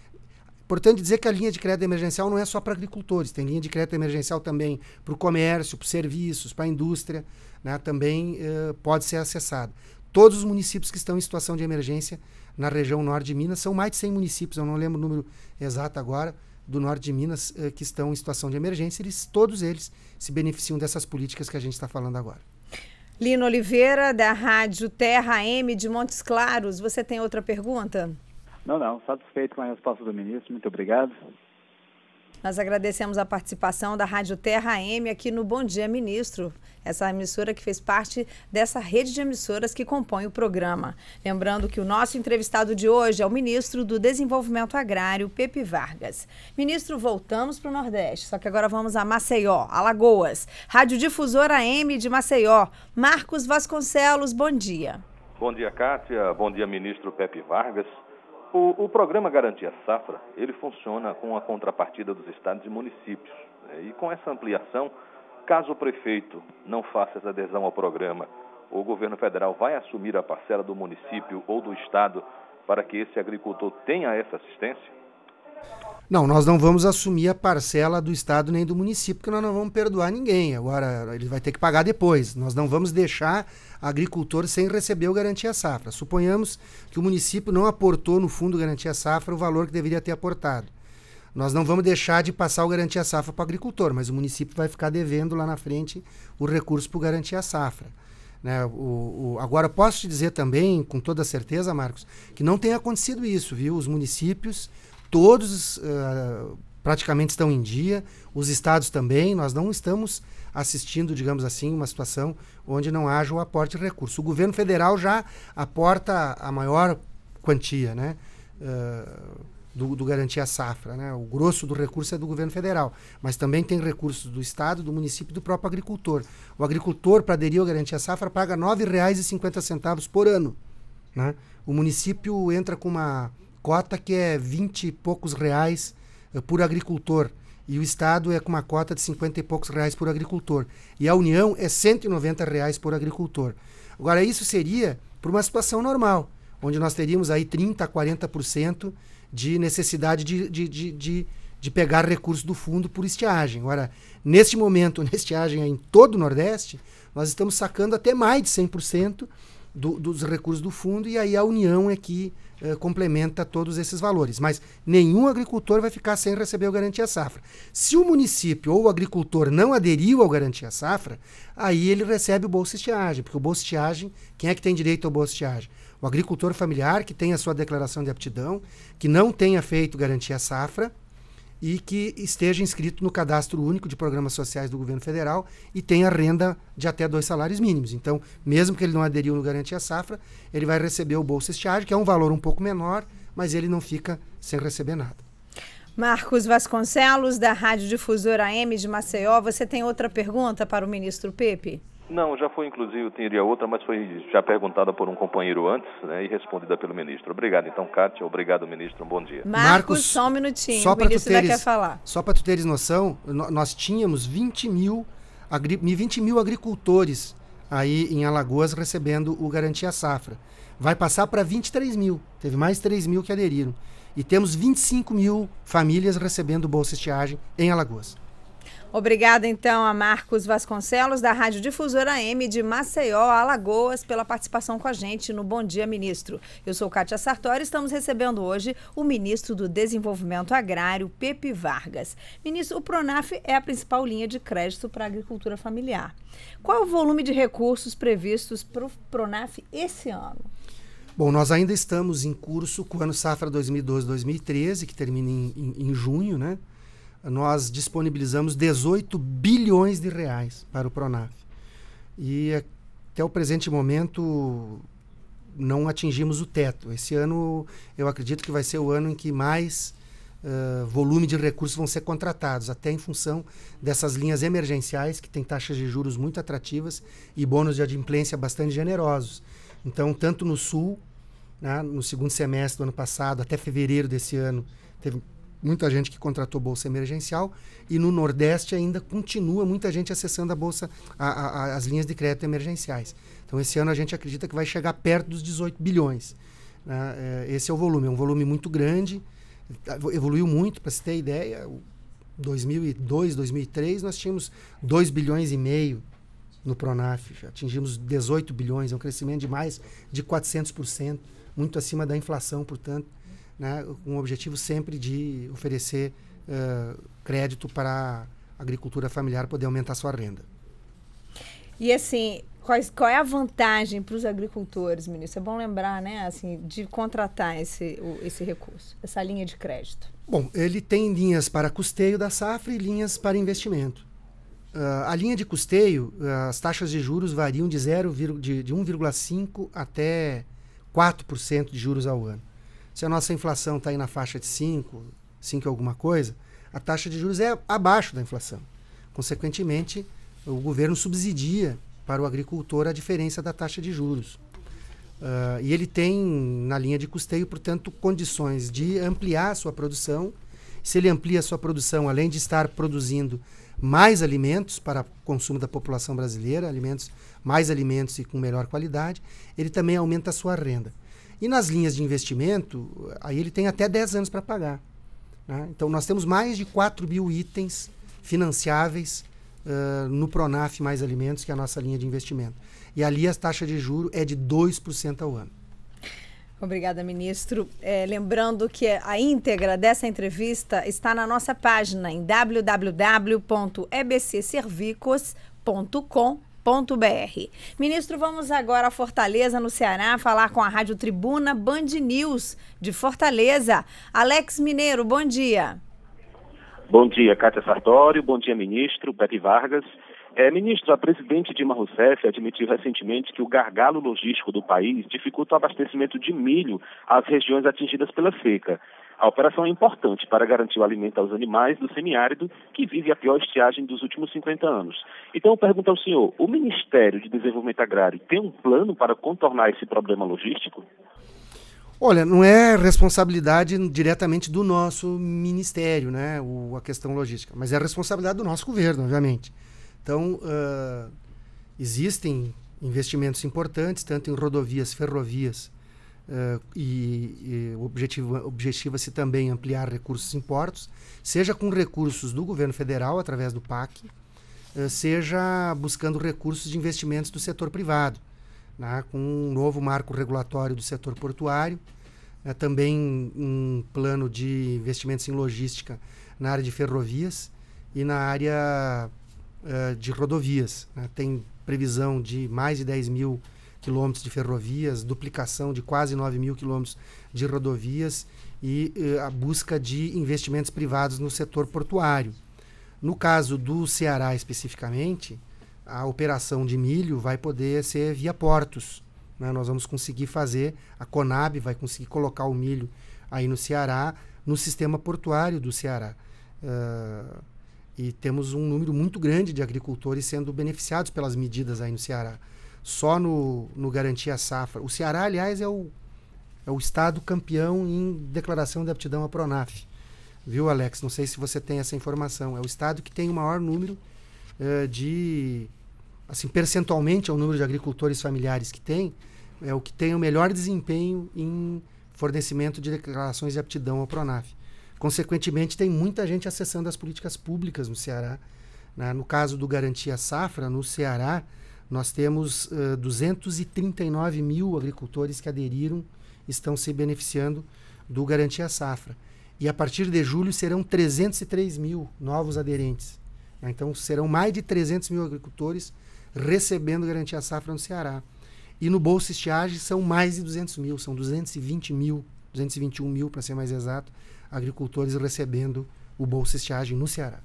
Importante dizer que a linha de crédito emergencial não é só para agricultores, tem linha de crédito emergencial também para o comércio, para serviços, para a indústria, né? também uh, pode ser acessada. Todos os municípios que estão em situação de emergência na região norte de Minas, são mais de 100 municípios, eu não lembro o número exato agora, do norte de Minas uh, que estão em situação de emergência, eles, todos eles se beneficiam dessas políticas que a gente está falando agora. Lino Oliveira, da Rádio Terra M de Montes Claros, você tem outra pergunta? Não, não. Satisfeito com a resposta do ministro. Muito obrigado. Nós agradecemos a participação da Rádio Terra M aqui no Bom Dia Ministro essa emissora que fez parte dessa rede de emissoras que compõe o programa. Lembrando que o nosso entrevistado de hoje é o ministro do Desenvolvimento Agrário, Pepe Vargas. Ministro, voltamos para o Nordeste, só que agora vamos a Maceió, Alagoas. rádio difusora M de Maceió, Marcos Vasconcelos, bom dia. Bom dia, Cátia Bom dia, ministro Pepe Vargas. O, o, programa Garantia Safra, ele funciona com a contrapartida dos estados e municípios. Né? E com essa ampliação, Caso o prefeito não faça essa adesão ao programa, o governo federal vai assumir a parcela do município ou do estado para que esse agricultor tenha essa assistência? Não, nós não vamos assumir a parcela do Estado nem do município, porque nós não vamos perdoar ninguém. Agora, ele vai ter que pagar depois. Nós não vamos deixar agricultor sem receber o Garantia Safra. Suponhamos que o município não aportou no fundo Garantia Safra o valor que deveria ter aportado. Nós não vamos deixar de passar o Garantia Safra para o agricultor, mas o município vai ficar devendo lá na frente o recurso para o Garantia Safra. Né? O, o, agora, posso te dizer também, com toda certeza, Marcos, que não tem acontecido isso, viu? Os municípios, todos uh, praticamente estão em dia, os estados também, nós não estamos assistindo, digamos assim, uma situação onde não haja o aporte de recurso. O governo federal já aporta a maior quantia, né? Uh, do, do Garantia Safra. Né? O grosso do recurso é do governo federal, mas também tem recursos do Estado, do município e do próprio agricultor. O agricultor, para aderir ao Garantia Safra, paga R$ 9,50 por ano. Né? O município entra com uma cota que é 20 e poucos reais eh, por agricultor. E o Estado é com uma cota de 50 e poucos reais por agricultor. E a União é 190 reais por agricultor. Agora, isso seria para uma situação normal, onde nós teríamos aí 30%, 40% de necessidade de, de, de, de, de pegar recursos do fundo por estiagem. Agora, neste momento, *laughs* na estiagem em todo o Nordeste, nós estamos sacando até mais de 100% do, dos recursos do fundo e aí a União é que eh, complementa todos esses valores. Mas nenhum agricultor vai ficar sem receber o Garantia Safra. Se o município ou o agricultor não aderiu ao Garantia Safra, aí ele recebe o Bolsa Estiagem, porque o Bolsa Estiagem, quem é que tem direito ao Bolsa Estiagem? o agricultor familiar que tem a sua declaração de aptidão, que não tenha feito garantia safra e que esteja inscrito no cadastro único de programas sociais do governo federal e tenha renda de até dois salários mínimos. Então, mesmo que ele não aderiu no Garantia Safra, ele vai receber o Bolsa Estiagem, que é um valor um pouco menor, mas ele não fica sem receber nada. Marcos Vasconcelos, da Rádio Difusora AM de Maceió, você tem outra pergunta para o ministro Pepe? Não, já foi inclusive, eu teria outra, mas foi já perguntada por um companheiro antes né, e respondida pelo ministro. Obrigado, então, Kátia. Obrigado, ministro. Um bom dia. Marcos, só um minutinho. Só o ministro teres, quer falar. Só para tu teres noção, nós tínhamos 20 mil, 20 mil agricultores aí em Alagoas recebendo o Garantia Safra. Vai passar para 23 mil. Teve mais 3 mil que aderiram. E temos 25 mil famílias recebendo Bolsa Estiagem em Alagoas. Obrigada, então, a Marcos Vasconcelos, da Rádio Difusora M de Maceió, Alagoas, pela participação com a gente no Bom Dia, Ministro. Eu sou Kátia Sartori e estamos recebendo hoje o ministro do Desenvolvimento Agrário, Pepe Vargas. Ministro, o Pronaf é a principal linha de crédito para a agricultura familiar. Qual é o volume de recursos previstos para o Pronaf esse ano? Bom, nós ainda estamos em curso com o ano safra 2012-2013, que termina em, em, em junho, né? nós disponibilizamos 18 bilhões de reais para o Pronaf. E até o presente momento não atingimos o teto. Esse ano eu acredito que vai ser o ano em que mais uh, volume de recursos vão ser contratados, até em função dessas linhas emergenciais que têm taxas de juros muito atrativas e bônus de adimplência bastante generosos. Então, tanto no Sul, né, no segundo semestre do ano passado, até fevereiro desse ano, teve muita gente que contratou bolsa emergencial e no Nordeste ainda continua muita gente acessando a bolsa, a, a, as linhas de crédito emergenciais. Então esse ano a gente acredita que vai chegar perto dos 18 bilhões. Né? É, esse é o volume, é um volume muito grande, tá, evoluiu muito, para se ter ideia, 2002, 2003 nós tínhamos 2 bilhões e meio no Pronaf, já atingimos 18 bilhões, é um crescimento de mais de 400%, muito acima da inflação, portanto né, com o objetivo sempre de oferecer uh, crédito para a agricultura familiar poder aumentar sua renda. E assim, quais, qual é a vantagem para os agricultores, ministro? É bom lembrar, né, assim, de contratar esse, o, esse recurso, essa linha de crédito. Bom, ele tem linhas para custeio da safra e linhas para investimento. Uh, a linha de custeio, uh, as taxas de juros variam de, de, de 1,5% até 4% de juros ao ano. Se a nossa inflação está aí na faixa de 5, 5 alguma coisa, a taxa de juros é abaixo da inflação. Consequentemente, o governo subsidia para o agricultor a diferença da taxa de juros. Uh, e ele tem na linha de custeio, portanto, condições de ampliar a sua produção. Se ele amplia a sua produção, além de estar produzindo mais alimentos para consumo da população brasileira, alimentos mais alimentos e com melhor qualidade, ele também aumenta a sua renda. E nas linhas de investimento, aí ele tem até 10 anos para pagar. Né? Então, nós temos mais de 4 mil itens financiáveis uh, no Pronaf Mais Alimentos, que é a nossa linha de investimento. E ali a taxa de juro é de 2% ao ano. Obrigada, ministro. É, lembrando que a íntegra dessa entrevista está na nossa página em www.ebcservicos.com.br Br. Ministro, vamos agora a Fortaleza, no Ceará, falar com a Rádio Tribuna Band News de Fortaleza. Alex Mineiro, bom dia. Bom dia, Cátia Sartório. Bom dia, ministro Pepe Vargas. É, ministro, a presidente Dilma Rousseff admitiu recentemente que o gargalo logístico do país dificulta o abastecimento de milho às regiões atingidas pela seca. A operação é importante para garantir o alimento aos animais do semiárido, que vive a pior estiagem dos últimos 50 anos. Então, eu pergunto ao senhor: o Ministério de Desenvolvimento Agrário tem um plano para contornar esse problema logístico? Olha, não é responsabilidade diretamente do nosso ministério, né, o, a questão logística, mas é responsabilidade do nosso governo, obviamente. Então, uh, existem investimentos importantes, tanto em rodovias, ferrovias, Uh, e, e objetiva-se também ampliar recursos em portos, seja com recursos do governo federal, através do PAC, uh, seja buscando recursos de investimentos do setor privado, né, com um novo marco regulatório do setor portuário, né, também um plano de investimentos em logística na área de ferrovias e na área uh, de rodovias. Né, tem previsão de mais de 10 mil quilômetros de ferrovias, duplicação de quase 9 mil quilômetros de rodovias e eh, a busca de investimentos privados no setor portuário. No caso do Ceará especificamente, a operação de milho vai poder ser via portos. Né? Nós vamos conseguir fazer, a Conab vai conseguir colocar o milho aí no Ceará, no sistema portuário do Ceará. Uh, e temos um número muito grande de agricultores sendo beneficiados pelas medidas aí no Ceará só no, no Garantia Safra. O Ceará, aliás, é o, é o estado campeão em declaração de aptidão à Pronaf. Viu, Alex? Não sei se você tem essa informação. É o estado que tem o maior número uh, de. Assim, percentualmente é o número de agricultores familiares que tem, é o que tem o melhor desempenho em fornecimento de declarações de aptidão ao Pronaf. Consequentemente, tem muita gente acessando as políticas públicas no Ceará. Né? No caso do Garantia Safra, no Ceará, nós temos uh, 239 mil agricultores que aderiram, estão se beneficiando do Garantia Safra. E a partir de julho serão 303 mil novos aderentes. Então serão mais de 300 mil agricultores recebendo Garantia Safra no Ceará. E no Bolsa Estiagem são mais de 200 mil, são 220 mil, 221 mil para ser mais exato, agricultores recebendo o Bolsa Estiagem no Ceará.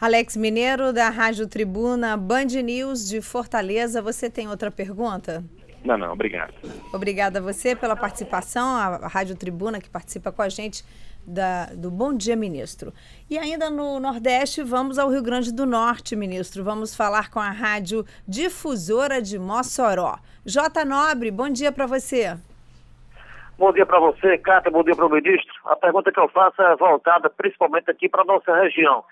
Alex Mineiro, da Rádio Tribuna Band News de Fortaleza, você tem outra pergunta? Não, não, obrigado. Obrigada a você pela participação, a Rádio Tribuna que participa com a gente da, do Bom Dia, Ministro. E ainda no Nordeste, vamos ao Rio Grande do Norte, ministro. Vamos falar com a Rádio Difusora de Mossoró. J. Nobre, bom dia para você. Bom dia para você, Cata, bom dia para o ministro. A pergunta que eu faço é voltada principalmente aqui para a nossa região.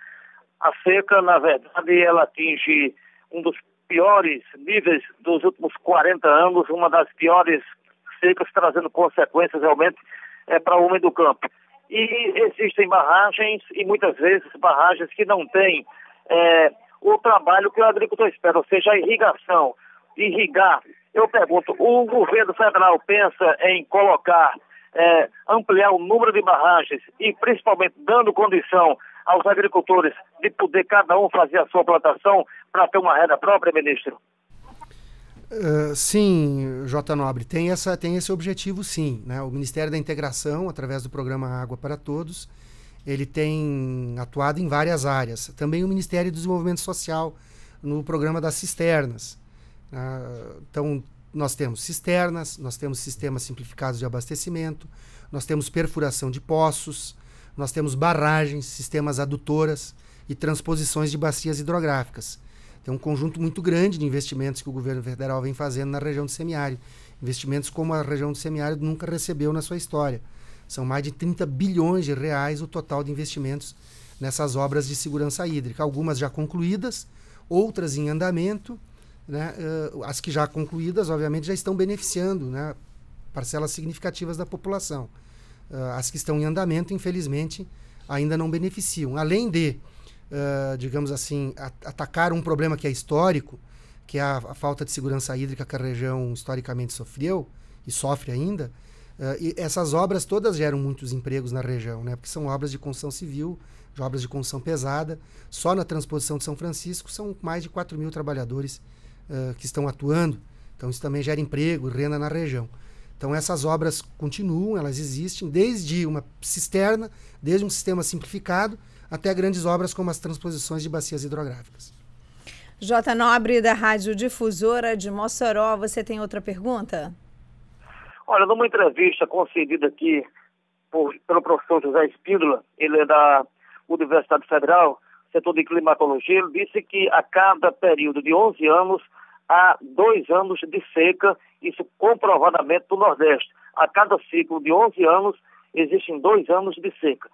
A seca, na verdade, ela atinge um dos piores níveis dos últimos 40 anos, uma das piores secas, trazendo consequências realmente é, para o homem do campo. E existem barragens, e muitas vezes barragens que não têm é, o trabalho que o agricultor espera, ou seja, a irrigação, irrigar. Eu pergunto, o governo federal pensa em colocar, é, ampliar o número de barragens e principalmente dando condição aos agricultores de poder cada um fazer a sua plantação para ter uma renda própria, ministro? Uh, sim, J. Nobre, tem, essa, tem esse objetivo sim. Né? O Ministério da Integração, através do programa Água para Todos, ele tem atuado em várias áreas. Também o Ministério do Desenvolvimento Social, no programa das cisternas. Uh, então, nós temos cisternas, nós temos sistemas simplificados de abastecimento, nós temos perfuração de poços, nós temos barragens, sistemas adutoras e transposições de bacias hidrográficas. Tem um conjunto muito grande de investimentos que o governo federal vem fazendo na região do semiárido. Investimentos como a região do semiárido nunca recebeu na sua história. São mais de 30 bilhões de reais o total de investimentos nessas obras de segurança hídrica. Algumas já concluídas, outras em andamento. Né? Ah, as que já concluídas, obviamente, já estão beneficiando né? parcelas significativas da população. Ah, as que estão em andamento, infelizmente, ainda não beneficiam. Além de, ah, digamos assim, atacar um problema que é histórico, que é a, falta de segurança hídrica que a região historicamente sofreu e sofre ainda, ah, e essas obras todas geram muitos empregos na região, né? porque são obras de construção civil, de obras de construção pesada. Só na transposição de São Francisco são mais de 4 mil trabalhadores que estão atuando. Então isso também gera emprego, renda na região. Então essas obras continuam, elas existem, desde uma cisterna, desde um sistema simplificado, até grandes obras como as transposições de bacias hidrográficas. J. Nobre, da Rádio Difusora de Mossoró, você tem outra pergunta? Olha, numa entrevista concedida aqui por, pelo professor José Espíndola, ele é da Universidade Federal, setor de climatologia, ele disse que a cada período de 11 anos há dois anos de seca, isso comprovadamente do Nordeste. A cada ciclo de 11 anos, existem dois anos de seca.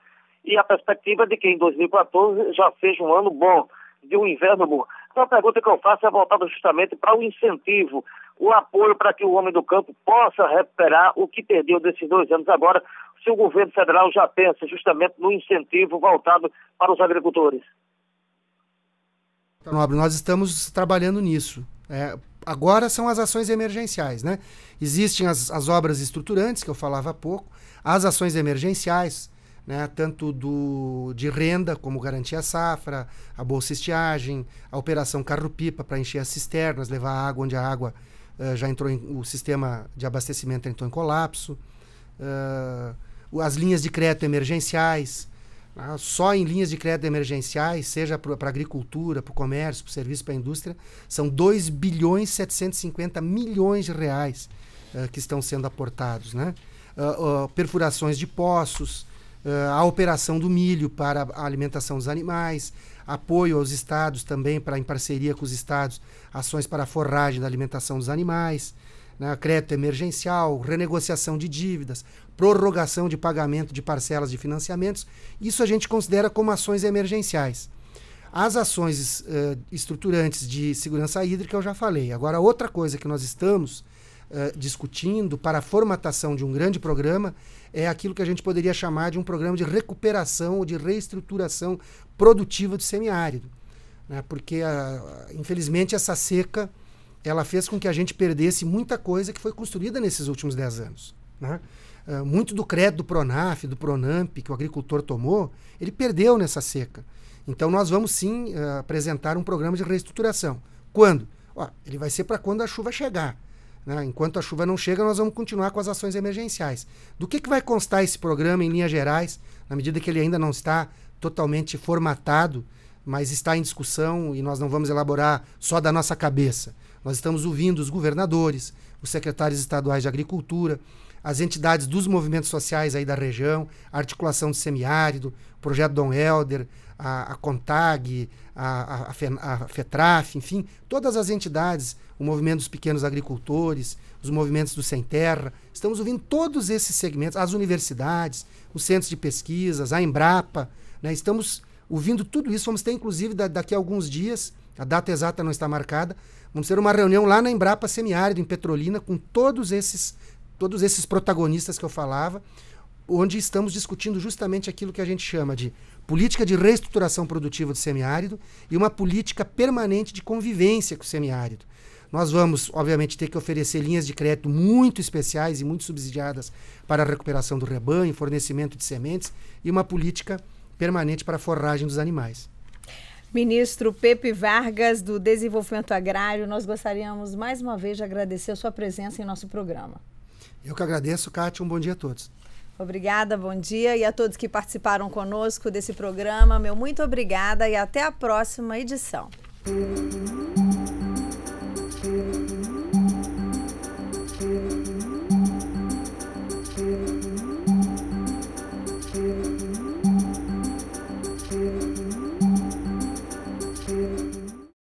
E a perspectiva de que em 2014 já seja um ano bom, de um inverno bom. Então a pergunta que eu faço é voltada justamente para o incentivo, o apoio para que o homem do campo possa recuperar o que perdeu desses dois anos agora, se o governo federal já pensa justamente no incentivo voltado para os agricultores. Nobre, nós estamos trabalhando nisso. É, agora são as ações emergenciais, né? Existem as, as obras estruturantes, que eu falava há pouco, as ações emergenciais, né, tanto do, de renda, como garantia safra, a bolsa estiagem, a operação carro-pipa para encher as cisternas, levar água onde a água uh, já entrou em, o sistema de abastecimento entrou em colapso, uh, as linhas de crédito emergenciais, ah, só em linhas de crédito emergenciais, seja para a agricultura, para o comércio, para o serviço, para a indústria, são 2 bilhões 750 milhões de reais uh, que estão sendo aportados. Né? Uh, uh, perfurações de poços, a operação do milho para a alimentação dos animais, apoio aos estados também, para em parceria com os estados, ações para a forragem da alimentação dos animais né, crédito emergencial, renegociação de dívidas, prorrogação de pagamento de parcelas de financiamentos. Isso a gente considera como ações emergenciais. As ações uh, estruturantes de segurança hídrica eu já falei. Agora, outra coisa que nós estamos uh, discutindo para a formatação de um grande programa é aquilo que a gente poderia chamar de um programa de recuperação ou de reestruturação produtiva do semiárido. Né? Porque, uh, infelizmente, essa seca ela fez com que a gente perdesse muita coisa que foi construída nesses últimos 10 anos. Né? Uh, muito do crédito do Pronaf, do Pronamp, que o agricultor tomou, ele perdeu nessa seca. Então, nós vamos sim uh, apresentar um programa de reestruturação. Quando? Ó, ele vai ser para quando a chuva chegar. Né? Enquanto a chuva não chega, nós vamos continuar com as ações emergenciais. Do que, que vai constar esse programa em linhas gerais, na medida que ele ainda não está totalmente formatado, mas está em discussão e nós não vamos elaborar só da nossa cabeça? Nós estamos ouvindo os governadores, os secretários estaduais de agricultura, as entidades dos movimentos sociais aí da região, a articulação do semiárido, o projeto Dom Helder, a, a CONTAG, a, a, a, FETRAF, enfim, todas as entidades, o movimento dos pequenos agricultores, os movimentos do Sem Terra, estamos ouvindo todos esses segmentos, as universidades, os centros de pesquisas, a Embrapa, né? estamos ouvindo tudo isso, vamos ter inclusive daqui a alguns dias, a data exata não está marcada, Vamos ter uma reunião lá na Embrapa Semiárido, em Petrolina, com todos esses, todos esses protagonistas que eu falava, onde estamos discutindo justamente aquilo que a gente chama de política de reestruturação produtiva do semiárido e uma política permanente de convivência com o semiárido. Nós vamos, obviamente, ter que oferecer linhas de crédito muito especiais e muito subsidiadas para a recuperação do rebanho, fornecimento de sementes e uma política permanente para a forragem dos animais. Ministro Pepe Vargas, do Desenvolvimento Agrário, nós gostaríamos mais uma vez de agradecer a sua presença em nosso programa. Eu que agradeço, Kátia. Um bom dia a todos. Obrigada, bom dia. E a todos que participaram conosco desse programa, meu muito obrigada e até a próxima edição.